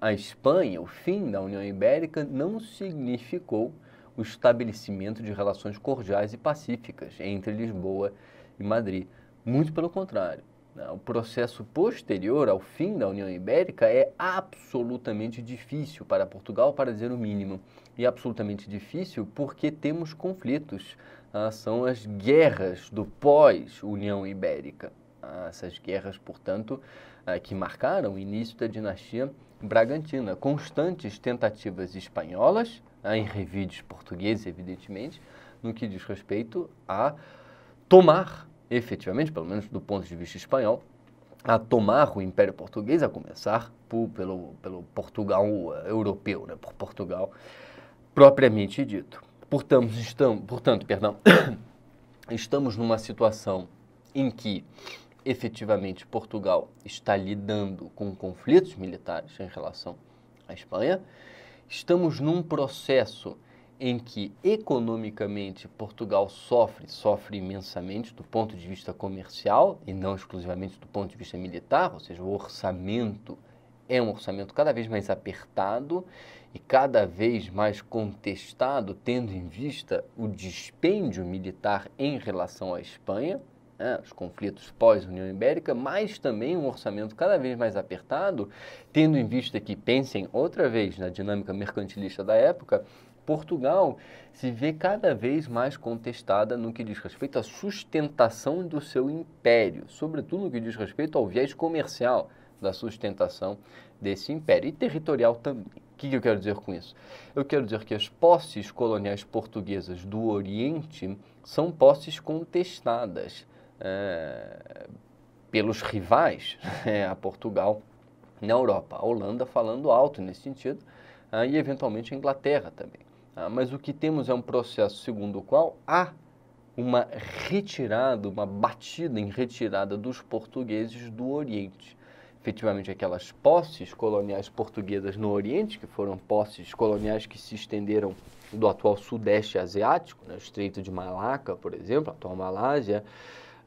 à Espanha, o fim da União Ibérica não significou o estabelecimento de relações cordiais e pacíficas entre Lisboa e Madrid. Muito pelo contrário. Né? O processo posterior ao fim da União Ibérica é absolutamente difícil para Portugal, para dizer o mínimo. E absolutamente difícil porque temos conflitos. Ah, são as guerras do pós-União Ibérica. Ah, essas guerras, portanto, eh, que marcaram o início da dinastia Bragantina. Constantes tentativas espanholas, eh, em revide portugueses, evidentemente, no que diz respeito a tomar, efetivamente, pelo menos do ponto de vista espanhol, a tomar o Império Português, a começar por, pelo, pelo Portugal eh, europeu, né, por Portugal propriamente dito. Portanto, estamos, portanto, perdão, estamos numa situação em que efetivamente Portugal está lidando com conflitos militares em relação à Espanha, estamos num processo em que economicamente Portugal sofre, sofre imensamente do ponto de vista comercial e não exclusivamente do ponto de vista militar, ou seja, o orçamento é um orçamento cada vez mais apertado e cada vez mais contestado, tendo em vista o dispêndio militar em relação à Espanha né, os conflitos pós-União Ibérica, mas também um orçamento cada vez mais apertado, tendo em vista que, pensem outra vez na dinâmica mercantilista da época, Portugal se vê cada vez mais contestada no que diz respeito à sustentação do seu império, sobretudo no que diz respeito ao viés comercial da sustentação desse império e territorial também. O que eu quero dizer com isso? Eu quero dizer que as posses coloniais portuguesas do Oriente são posses contestadas é, pelos rivais é, a Portugal na Europa. A Holanda falando alto nesse sentido ah, e, eventualmente, a Inglaterra também. Ah, mas o que temos é um processo segundo o qual há uma retirada, uma batida em retirada dos portugueses do Oriente. Efetivamente, aquelas posses coloniais portuguesas no Oriente, que foram posses coloniais que se estenderam do atual Sudeste Asiático, né, Estreito de Malaca, por exemplo, a atual Malásia,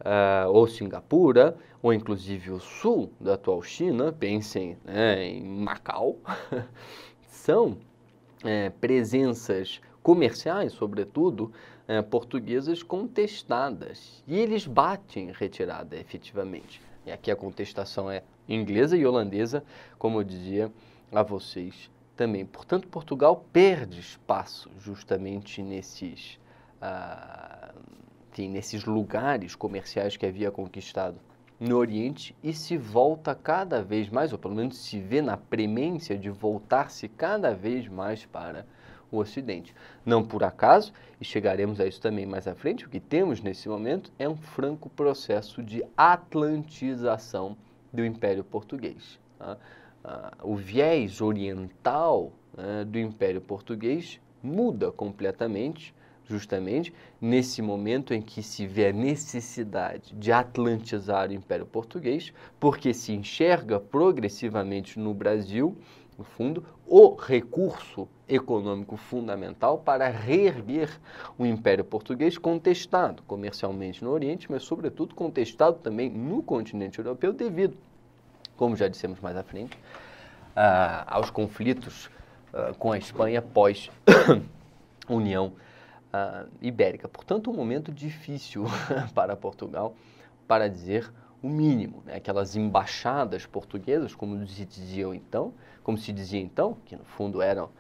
uh, ou Singapura, ou inclusive o sul da atual China, pensem né, em Macau, são é, presenças comerciais, sobretudo, é, portuguesas contestadas. E eles batem retirada efetivamente. E aqui a contestação é inglesa e holandesa, como eu dizia a vocês também. Portanto, Portugal perde espaço justamente nesses. Uh, nesses lugares comerciais que havia conquistado no Oriente e se volta cada vez mais, ou pelo menos se vê na premência de voltar-se cada vez mais para o Ocidente. Não por acaso, e chegaremos a isso também mais à frente, o que temos nesse momento é um franco processo de atlantização do Império Português. Tá? Ah, o viés oriental né, do Império Português muda completamente justamente nesse momento em que se vê a necessidade de atlantizar o Império Português, porque se enxerga progressivamente no Brasil, no fundo, o recurso econômico fundamental para reerguer o Império Português contestado comercialmente no Oriente, mas sobretudo contestado também no continente europeu devido, como já dissemos mais à frente, uh, aos conflitos uh, com a Espanha pós União uh, ibérica. Portanto, um momento difícil para Portugal, para dizer o mínimo. Né? Aquelas embaixadas portuguesas, como se dizia então, como se dizia então, que no fundo eram uh,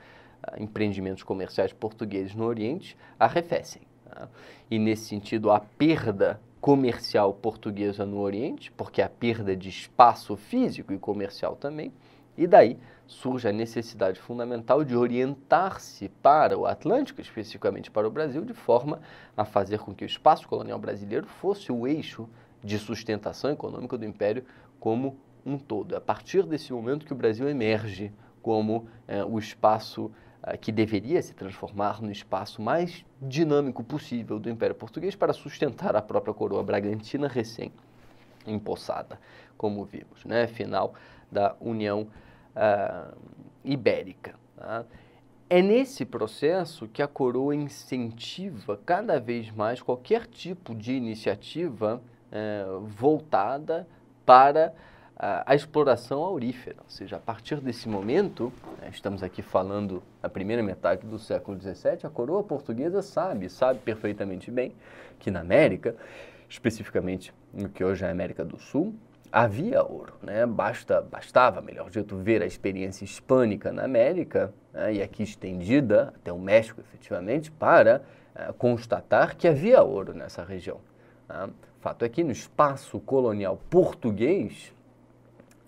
empreendimentos comerciais portugueses no Oriente, arrefecem. Tá? E nesse sentido, a perda comercial portuguesa no Oriente, porque a perda de espaço físico e comercial também, e daí surge a necessidade fundamental de orientar-se para o Atlântico, especificamente para o Brasil, de forma a fazer com que o espaço colonial brasileiro fosse o eixo de sustentação econômica do Império como um todo. É a partir desse momento que o Brasil emerge como é, o espaço é, que deveria se transformar no espaço mais dinâmico possível do Império Português para sustentar a própria coroa bragantina recém empossada, como vimos, né? Final da União Brasileira ah, ibérica. Tá? É nesse processo que a coroa incentiva cada vez mais qualquer tipo de iniciativa eh, voltada para ah, a exploração aurífera. Ou seja, a partir desse momento, né, estamos aqui falando a primeira metade do século XVII, a coroa portuguesa sabe, sabe perfeitamente bem que na América, especificamente no que hoje é a América do Sul, havia ouro, né? Basta, bastava, melhor dito, ver a experiência hispânica na América, né? e aqui estendida até o México, efetivamente, para uh, constatar que havia ouro nessa região. Né? Fato é que no espaço colonial português,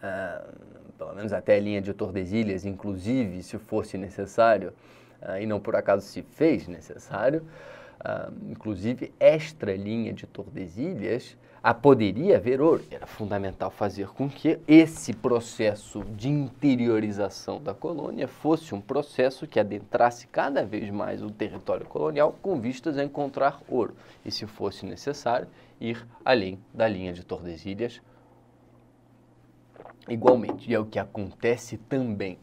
uh, pelo menos até a linha de Tordesilhas, inclusive, se fosse necessário, uh, e não por acaso se fez necessário, inclusive, extra linha de Tordesilhas a poderia haver ouro. Era fundamental fazer com que esse processo de interiorização da colônia fosse um processo que adentrasse cada vez mais o território colonial com vistas a encontrar ouro. E, se fosse necessário, ir além da linha de Tordesilhas igualmente. E é o que acontece também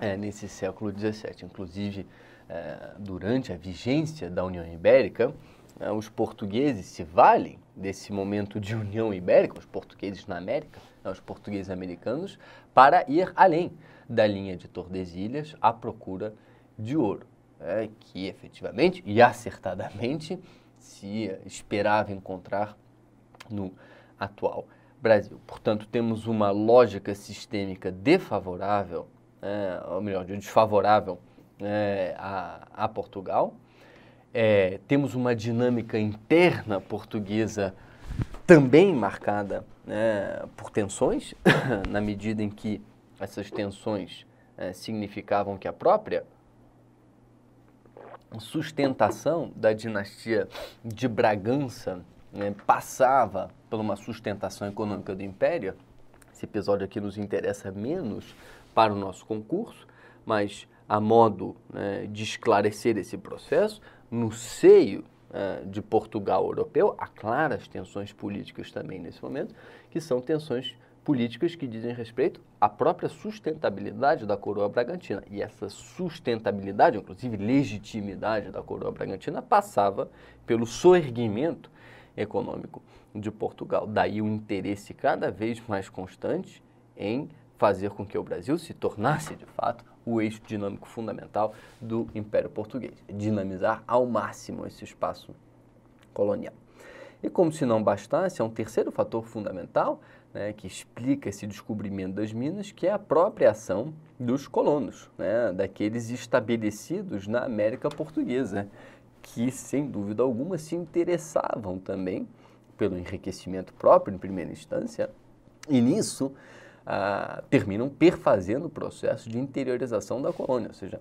é, nesse século XVII. Inclusive, é, durante a vigência da União Ibérica, é, os portugueses se valem desse momento de união ibérica, os portugueses na América, né, os portugueses americanos, para ir além da linha de Tordesilhas à procura de ouro, né, que efetivamente e acertadamente se esperava encontrar no atual Brasil. Portanto, temos uma lógica sistêmica defavorável, é, né, ou melhor, desfavorável é, a, a Portugal, é, temos uma dinâmica interna portuguesa também marcada né, por tensões, na medida em que essas tensões é, significavam que a própria sustentação da dinastia de Bragança né, passava por uma sustentação econômica do império. Esse episódio aqui nos interessa menos para o nosso concurso, mas a modo né, de esclarecer esse processo, no seio uh, de Portugal europeu, há claras tensões políticas também nesse momento, que são tensões políticas que dizem respeito à própria sustentabilidade da coroa bragantina. E essa sustentabilidade, inclusive legitimidade da coroa bragantina, passava pelo soerguimento econômico de Portugal. Daí o interesse cada vez mais constante em fazer com que o Brasil se tornasse, de fato, o eixo dinâmico fundamental do Império Português, dinamizar ao máximo esse espaço colonial. E como se não bastasse, é um terceiro fator fundamental né, que explica esse descobrimento das minas, que é a própria ação dos colonos, né, daqueles estabelecidos na América Portuguesa, que sem dúvida alguma se interessavam também pelo enriquecimento próprio em primeira instância, e nisso ah, terminam perfazendo o processo de interiorização da colônia, ou seja,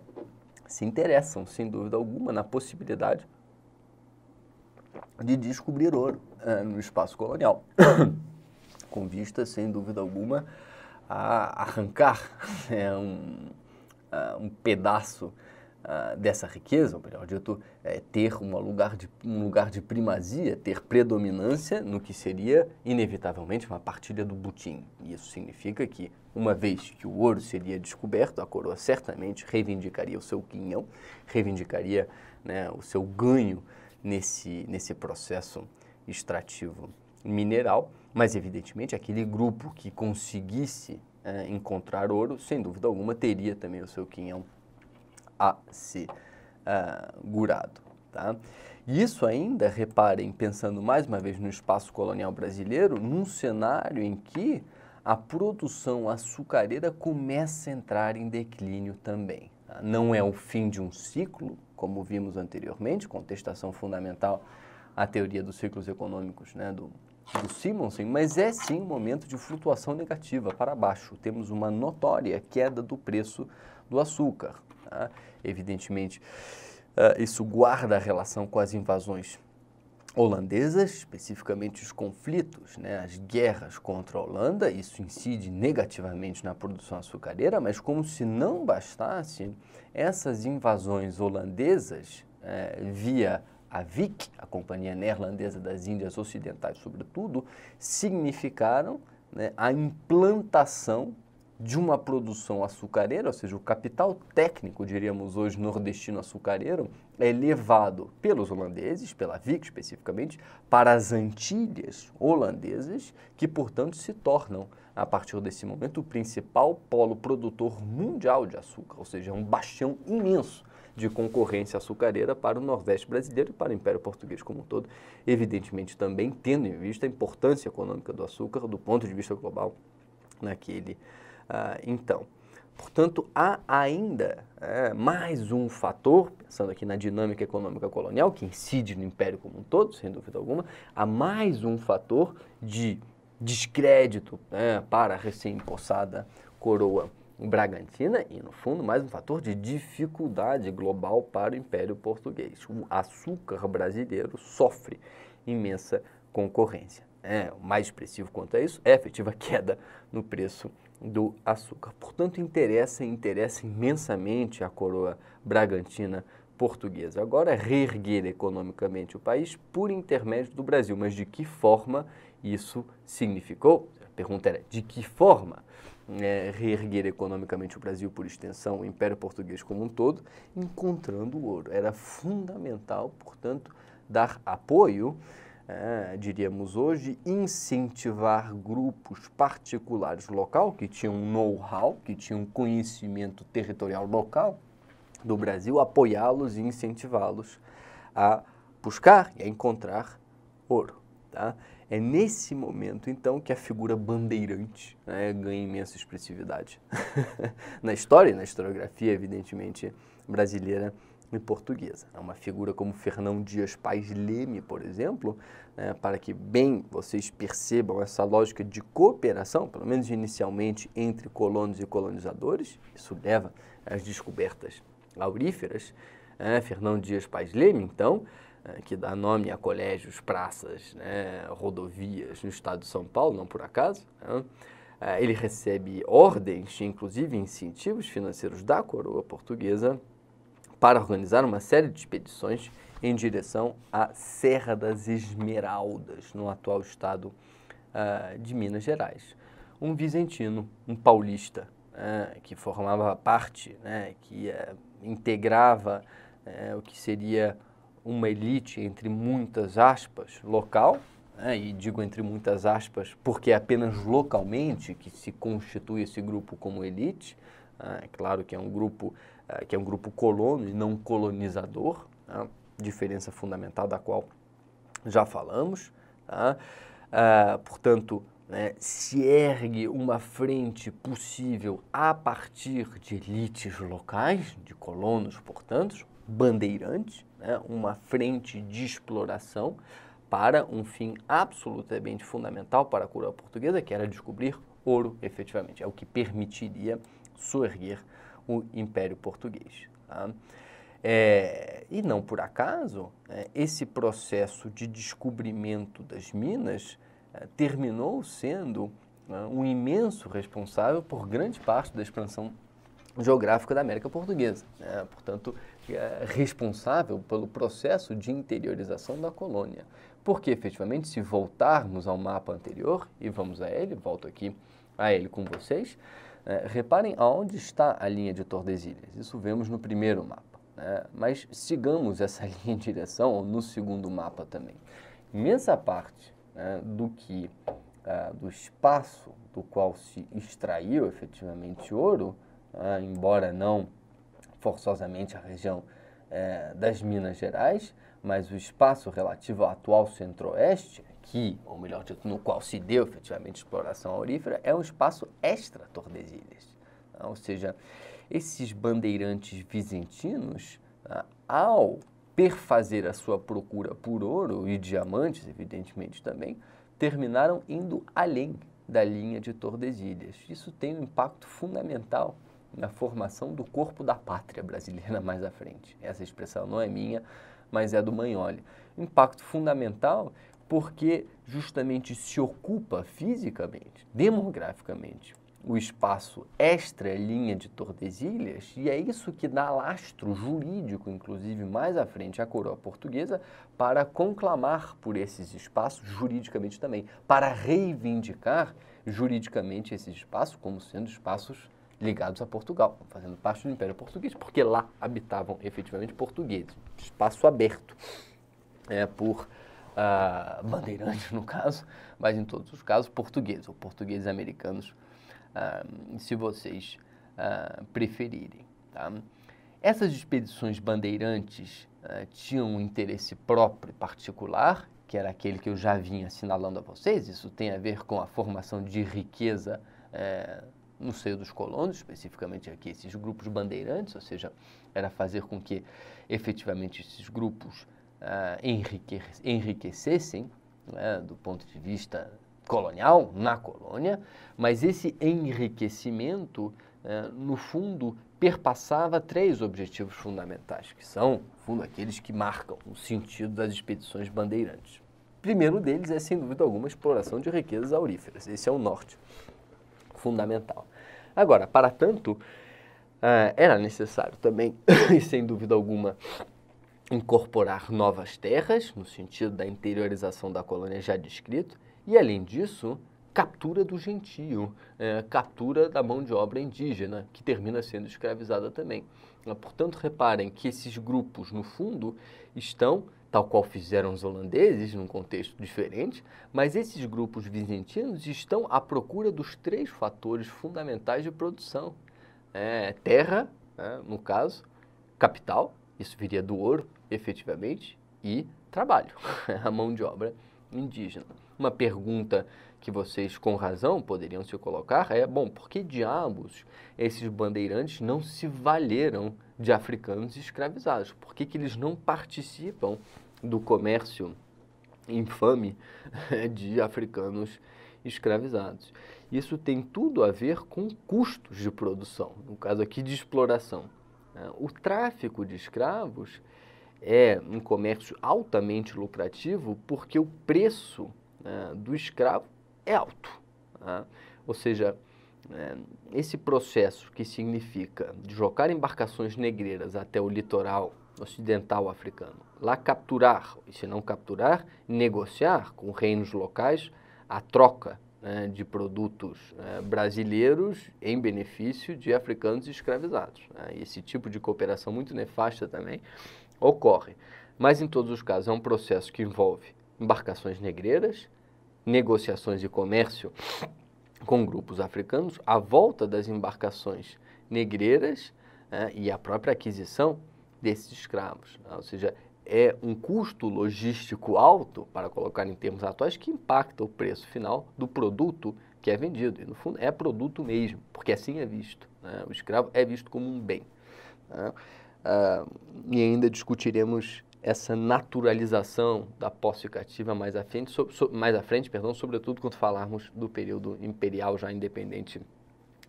se interessam, sem dúvida alguma, na possibilidade de descobrir ouro ah, no espaço colonial, com vista, sem dúvida alguma, a arrancar né, um, ah, um pedaço ah, dessa riqueza, ou melhor dito, é, ter um lugar, de, um lugar de primazia, ter predominância no que seria, inevitavelmente, uma partilha do butim. Isso significa que, uma vez que o ouro seria descoberto, a coroa certamente reivindicaria o seu quinhão, reivindicaria né, o seu ganho nesse, nesse processo extrativo mineral, mas, evidentemente, aquele grupo que conseguisse é, encontrar ouro, sem dúvida alguma, teria também o seu quinhão a ser ah, gurado. Tá? Isso ainda, reparem, pensando mais uma vez no espaço colonial brasileiro, num cenário em que a produção açucareira começa a entrar em declínio também. Tá? Não é o fim de um ciclo, como vimos anteriormente, contestação fundamental à teoria dos ciclos econômicos né, do, do Simonsen, mas é sim um momento de flutuação negativa para baixo. Temos uma notória queda do preço do açúcar. Tá? Evidentemente, uh, isso guarda a relação com as invasões holandesas, especificamente os conflitos, né, as guerras contra a Holanda, isso incide negativamente na produção açucareira, mas como se não bastasse, essas invasões holandesas eh, via a VIC, a Companhia Neerlandesa das Índias Ocidentais, sobretudo, significaram né, a implantação de uma produção açucareira, ou seja, o capital técnico, diríamos hoje, nordestino açucareiro, é levado pelos holandeses, pela Vic especificamente, para as Antilhas holandesas, que portanto se tornam, a partir desse momento, o principal polo produtor mundial de açúcar, ou seja, é um bastião imenso de concorrência açucareira para o Nordeste brasileiro e para o Império Português como um todo, evidentemente também tendo em vista a importância econômica do açúcar do ponto de vista global naquele ah, então, portanto, há ainda é, mais um fator, pensando aqui na dinâmica econômica colonial, que incide no império como um todo, sem dúvida alguma, há mais um fator de descrédito né, para a recém-impossada coroa Bragantina e, no fundo, mais um fator de dificuldade global para o Império Português. O açúcar brasileiro sofre imensa concorrência. É, o mais expressivo quanto a isso é a efetiva queda no preço do açúcar. Portanto, interessa interessa imensamente a coroa bragantina portuguesa. Agora reerguer economicamente o país por intermédio do Brasil, mas de que forma isso significou? A pergunta era: de que forma? É, reerguer economicamente o Brasil, por extensão, o Império Português como um todo, encontrando o ouro. Era fundamental, portanto, dar apoio é, diríamos hoje, incentivar grupos particulares local que tinham know-how, que tinham conhecimento territorial local do Brasil, apoiá-los e incentivá-los a buscar e a encontrar ouro. Tá? É nesse momento, então, que a figura bandeirante né, ganha imensa expressividade na história e na historiografia, evidentemente, brasileira e portuguesa. É uma figura como Fernão Dias Pais Leme, por exemplo, né, para que bem vocês percebam essa lógica de cooperação, pelo menos inicialmente entre colonos e colonizadores, isso leva às descobertas auríferas. Né. Fernão Dias Pais Leme, então, né, que dá nome a colégios, praças, né, rodovias no estado de São Paulo, não por acaso, né, é, ele recebe ordens, inclusive incentivos financeiros da coroa portuguesa, para organizar uma série de expedições em direção à Serra das Esmeraldas, no atual estado uh, de Minas Gerais. Um vizentino, um paulista, uh, que formava parte, né, que uh, integrava eh, o que seria uma elite, entre muitas aspas, local, né, e digo entre muitas aspas porque é apenas localmente que se constitui esse grupo como elite, ah, é claro que é um grupo eh, que é um grupo colono e não colonizador, né? diferença fundamental da qual já falamos. Tá? Uh, portanto, né, se ergue uma frente possível a partir de elites locais, de colonos, portanto, bandeirantes, né, uma frente de exploração para um fim absolutamente fundamental para a coroa portuguesa, que era descobrir ouro efetivamente. É o que permitiria soerguer o Império Português. Tá? É, e não por acaso, é, esse processo de descobrimento das minas é, terminou sendo né, um imenso responsável por grande parte da expansão geográfica da América Portuguesa. Né? Portanto, é, responsável pelo processo de interiorização da colônia. Porque, efetivamente, se voltarmos ao mapa anterior, e vamos a ele, volto aqui a ele com vocês, é, reparem aonde está a linha de Tordesilhas, isso vemos no primeiro mapa, né? mas sigamos essa linha de direção no segundo mapa também. Imensa parte né, do que é, do espaço do qual se extraiu efetivamente ouro, né, embora não forçosamente a região é, das Minas Gerais, mas o espaço relativo ao atual centro-oeste que, ou melhor dito, no qual se deu efetivamente exploração aurífera, é um espaço extra Tordesilhas. Tá? Ou seja, esses bandeirantes bizantinos, tá? ao perfazer a sua procura por ouro e diamantes, evidentemente também, terminaram indo além da linha de Tordesilhas. Isso tem um impacto fundamental na formação do corpo da pátria brasileira mais à frente. Essa expressão não é minha, mas é do Magnoli. Impacto fundamental porque justamente se ocupa fisicamente, demograficamente, o espaço extra linha de Tordesilhas, e é isso que dá lastro jurídico, inclusive mais à frente, à coroa portuguesa para conclamar por esses espaços juridicamente também, para reivindicar juridicamente esses espaços como sendo espaços ligados a Portugal, fazendo parte do Império Português, porque lá habitavam efetivamente portugueses, espaço aberto é, por uh, ah, bandeirantes no caso, mas em todos os casos portugueses ou portugueses americanos, uh, se vocês uh, preferirem. Tá? Essas expedições bandeirantes tinham um interesse próprio particular, que era aquele que eu já vinha assinalando a vocês, isso tem a ver com a formação de riqueza eh, no seio dos colonos, especificamente aqui esses grupos bandeirantes, ou seja, era fazer com que efetivamente esses grupos ah, enrique enriquecessem, né, do ponto de vista colonial, na colônia, mas esse enriquecimento, eh, no fundo, perpassava três objetivos fundamentais, que são, no fundo, aqueles que marcam o sentido das expedições bandeirantes. O primeiro deles é, sem dúvida alguma, a exploração de riquezas auríferas. Esse é o norte, fundamental. Agora, para tanto, ah, era necessário também, e sem dúvida alguma, incorporar novas terras, no sentido da interiorização da colônia já descrito, e além disso, captura do gentio, é, captura da mão de obra indígena, que termina sendo escravizada também. Ah, portanto, reparem que esses grupos, no fundo, estão, tal qual fizeram os holandeses, num contexto diferente, mas esses grupos vizentinos estão à procura dos três fatores fundamentais de produção: é, terra, né, no caso, capital isso viria do ouro, efetivamente, e trabalho, a mão de obra indígena. Uma pergunta que vocês, com razão, poderiam se colocar é: bom, por que diabos esses bandeirantes não se valeram de africanos escravizados? Por que, que eles não participam do comércio infame de africanos escravizados? Isso tem tudo a ver com custos de produção, no caso aqui de exploração. Ah, o tráfico de escravos é um comércio altamente lucrativo porque o preço né, do escravo é alto. Né? Ou seja, né, esse processo que significa deslocar embarcações negreiras até o litoral ocidental africano, lá capturar, e se não capturar, negociar com reinos locais a troca né, de produtos né, brasileiros em benefício de africanos escravizados. Né? Esse tipo de cooperação muito nefasta também ocorre. Mas em todos os casos é um processo que envolve embarcações negreiras, negociações de comércio com grupos africanos, a volta das embarcações negreiras né, e a própria aquisição desses escravos. Né? Ou seja, é um custo logístico alto, para colocar em termos atuais, que impacta o preço final do produto que é vendido. E, no fundo, é produto mesmo, porque assim é visto. Né? O escravo é visto como um bem. Né? Ah, e ainda discutiremos essa naturalização da posse cativa mais à frente, so, so, mais à frente perdão, sobretudo quando falarmos do período imperial já independente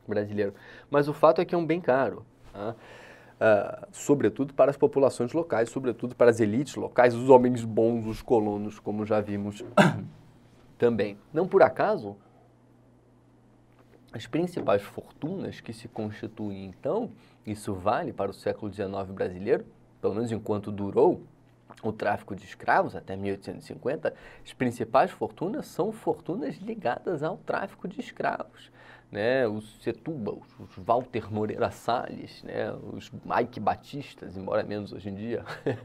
brasileiro. Mas o fato é que é um bem caro. Tá? uh, sobretudo para as populações locais, sobretudo para as elites locais, os homens bons, os colonos, como já vimos também. Não por acaso, as principais fortunas que se constituem então, isso vale para o século XIX brasileiro, pelo menos enquanto durou o tráfico de escravos até 1850, as principais fortunas são fortunas ligadas ao tráfico de escravos né, os Setúbal, os Walter Moreira Salles, né, os Mike Batistas, embora menos hoje em dia,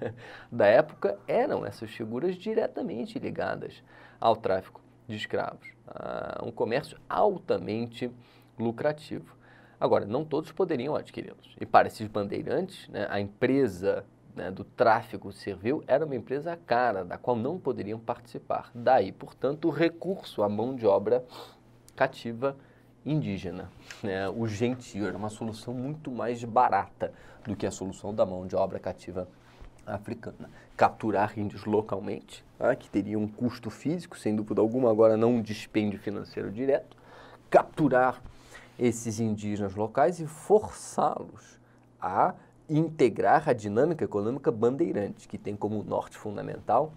da época, eram essas figuras diretamente ligadas ao tráfico de escravos. Ah, um comércio altamente lucrativo. Agora, não todos poderiam adquiri-los. E para esses bandeirantes, né, a empresa né, do tráfico servil era uma empresa cara, da qual não poderiam participar. Daí, portanto, o recurso à mão de obra cativa indígena. Né? O gentio era é uma solução muito mais barata do que a solução da mão de obra cativa africana. Capturar índios localmente, tá? que teria um custo físico, sem dúvida alguma, agora não um dispêndio financeiro direto. Capturar esses indígenas locais e forçá-los a integrar a dinâmica econômica bandeirante, que tem como norte fundamental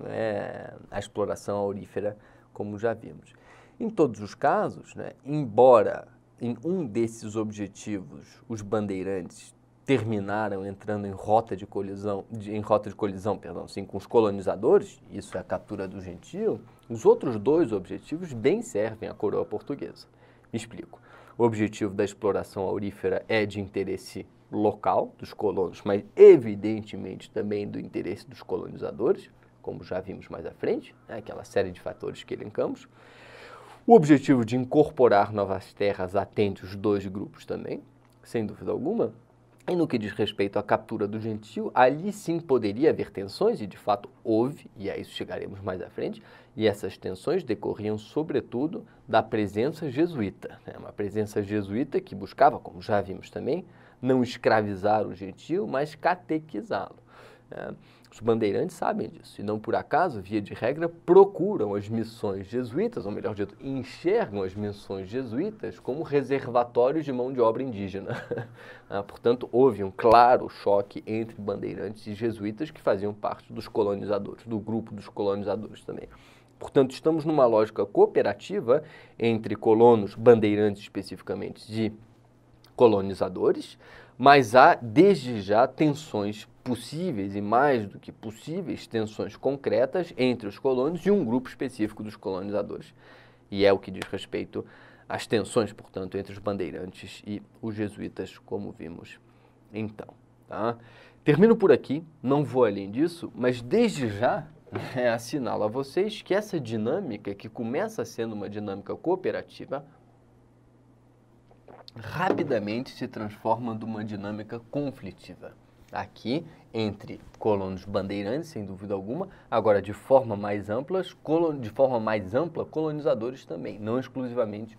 né, a exploração aurífera, como já vimos. Em todos os casos, né, embora em um desses objetivos os bandeirantes terminaram entrando em rota de colisão, de, em rota de colisão, perdão, sim, com os colonizadores, isso é a captura do gentio, os outros dois objetivos bem servem à coroa portuguesa. Me explico. O objetivo da exploração aurífera é de interesse local dos colonos, mas evidentemente também do interesse dos colonizadores, como já vimos mais à frente, né, aquela série de fatores que elencamos. O objetivo de incorporar novas terras atende os dois grupos também, sem dúvida alguma. E no que diz respeito à captura do gentio, ali sim poderia haver tensões, e de fato houve, e a isso chegaremos mais à frente, e essas tensões decorriam sobretudo da presença jesuíta. Né? Uma presença jesuíta que buscava, como já vimos também, não escravizar o gentio, mas catequizá-lo. É, os bandeirantes sabem disso e não por acaso, via de regra, procuram as missões jesuítas, ou melhor dito, enxergam as missões jesuítas como reservatórios de mão de obra indígena. Ah, portanto, houve um claro choque entre bandeirantes e jesuítas que faziam parte dos colonizadores, do grupo dos colonizadores também. Portanto, estamos numa lógica cooperativa entre colonos, bandeirantes especificamente, de colonizadores, mas há desde já tensões possíveis e mais do que possíveis tensões concretas entre os colonos e um grupo específico dos colonizadores. E é o que diz respeito às tensões, portanto, entre os bandeirantes e os jesuítas, como vimos então. Tá? Termino por aqui, não vou além disso, mas desde já é, assinalo a vocês que essa dinâmica, que começa sendo uma dinâmica cooperativa, rapidamente se transforma numa dinâmica conflitiva aqui entre colonos bandeirantes, sem dúvida alguma, agora de forma mais ampla, de forma mais ampla, colonizadores também, não exclusivamente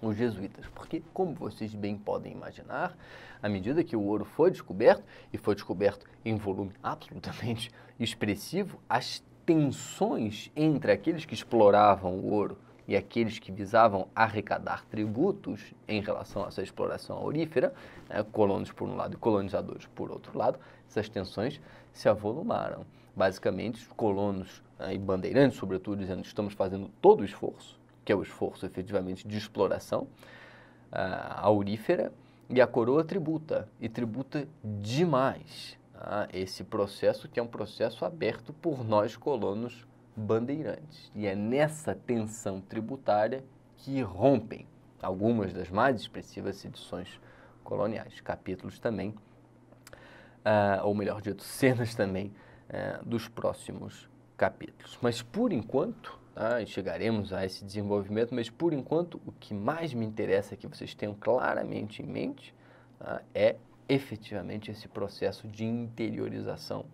os jesuítas, porque como vocês bem podem imaginar, à medida que o ouro foi descoberto e foi descoberto em volume absolutamente expressivo, as tensões entre aqueles que exploravam o ouro e aqueles que visavam arrecadar tributos em relação a essa exploração aurífera, né, colonos por um lado e colonizadores por outro lado, essas tensões se avolumaram. Basicamente, colonos né, e bandeirantes, sobretudo, dizendo que estamos fazendo todo o esforço, que é o esforço efetivamente de exploração uh, aurífera, e a coroa tributa, e tributa demais. Tá? esse processo que é um processo aberto por nós colonos bandeirantes. E é nessa tensão tributária que rompem algumas das mais expressivas sedições coloniais. Capítulos também, uh, ou melhor dito, cenas também uh, dos próximos capítulos. Mas por enquanto, tá, chegaremos a esse desenvolvimento, mas por enquanto o que mais me interessa que vocês tenham claramente em mente tá, é efetivamente esse processo de interiorização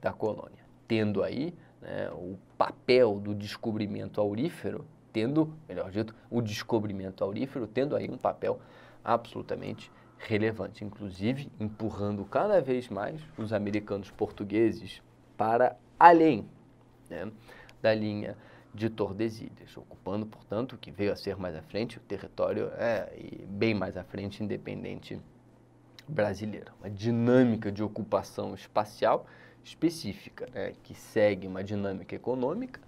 da colônia, tendo aí né, o papel do descobrimento aurífero, tendo, melhor dito, o descobrimento aurífero tendo aí um papel absolutamente relevante, inclusive empurrando cada vez mais os americanos portugueses para além né, da linha de Tordesilhas, ocupando, portanto, o que veio a ser mais à frente o território é, bem mais à frente independente brasileiro. Uma dinâmica de ocupação espacial específica, né, que segue uma dinâmica econômica,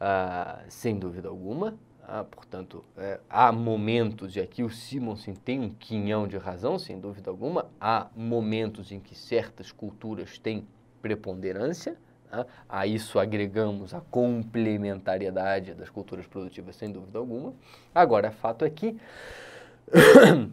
ah, sem dúvida alguma. Ah, portanto, é, há momentos, e aqui o Simonsen tem um quinhão de razão, sem dúvida alguma, há momentos em que certas culturas têm preponderância, né? a isso agregamos a complementariedade das culturas produtivas, sem dúvida alguma. Agora, fato é que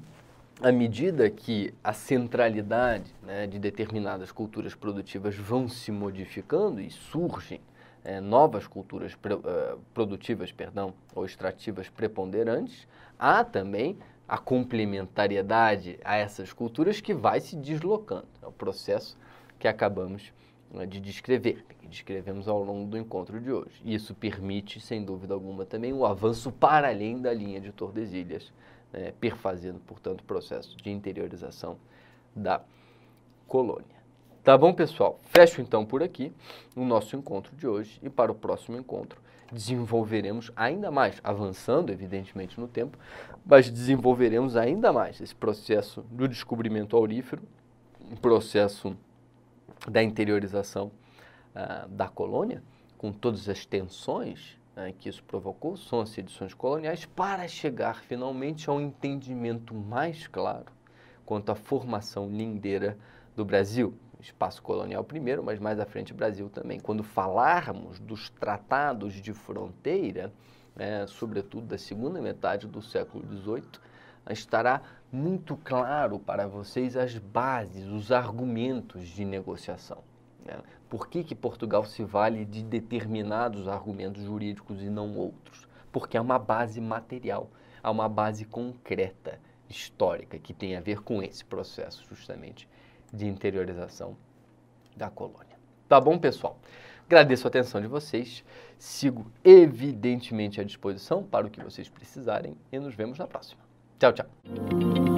à medida que a centralidade né, de determinadas culturas produtivas vão se modificando e surgem é, novas culturas pro, uh, produtivas perdão, ou extrativas preponderantes, há também a complementariedade a essas culturas que vai se deslocando. É o processo que acabamos né, de descrever, que descrevemos ao longo do encontro de hoje. E isso permite, sem dúvida alguma, também o avanço para além da linha de Tordesilhas é, perfazendo, portanto, o processo de interiorização da colônia. Tá bom, pessoal? Fecho então por aqui o nosso encontro de hoje e para o próximo encontro desenvolveremos ainda mais, avançando evidentemente no tempo, mas desenvolveremos ainda mais esse processo do descobrimento aurífero, um processo da interiorização uh, da colônia, com todas as tensões né, que isso provocou são as sedições coloniais, para chegar finalmente a um entendimento mais claro quanto à formação lindeira do Brasil. Espaço colonial primeiro, mas mais à frente Brasil também. Quando falarmos dos tratados de fronteira, né, sobretudo da segunda metade do século XVIII, estará muito claro para vocês as bases, os argumentos de negociação. Né? Por que, que Portugal se vale de determinados argumentos jurídicos e não outros? Porque há uma base material, há uma base concreta, histórica, que tem a ver com esse processo justamente de interiorização da colônia. Tá bom, pessoal? Agradeço a atenção de vocês, sigo evidentemente à disposição para o que vocês precisarem e nos vemos na próxima. Tchau, tchau!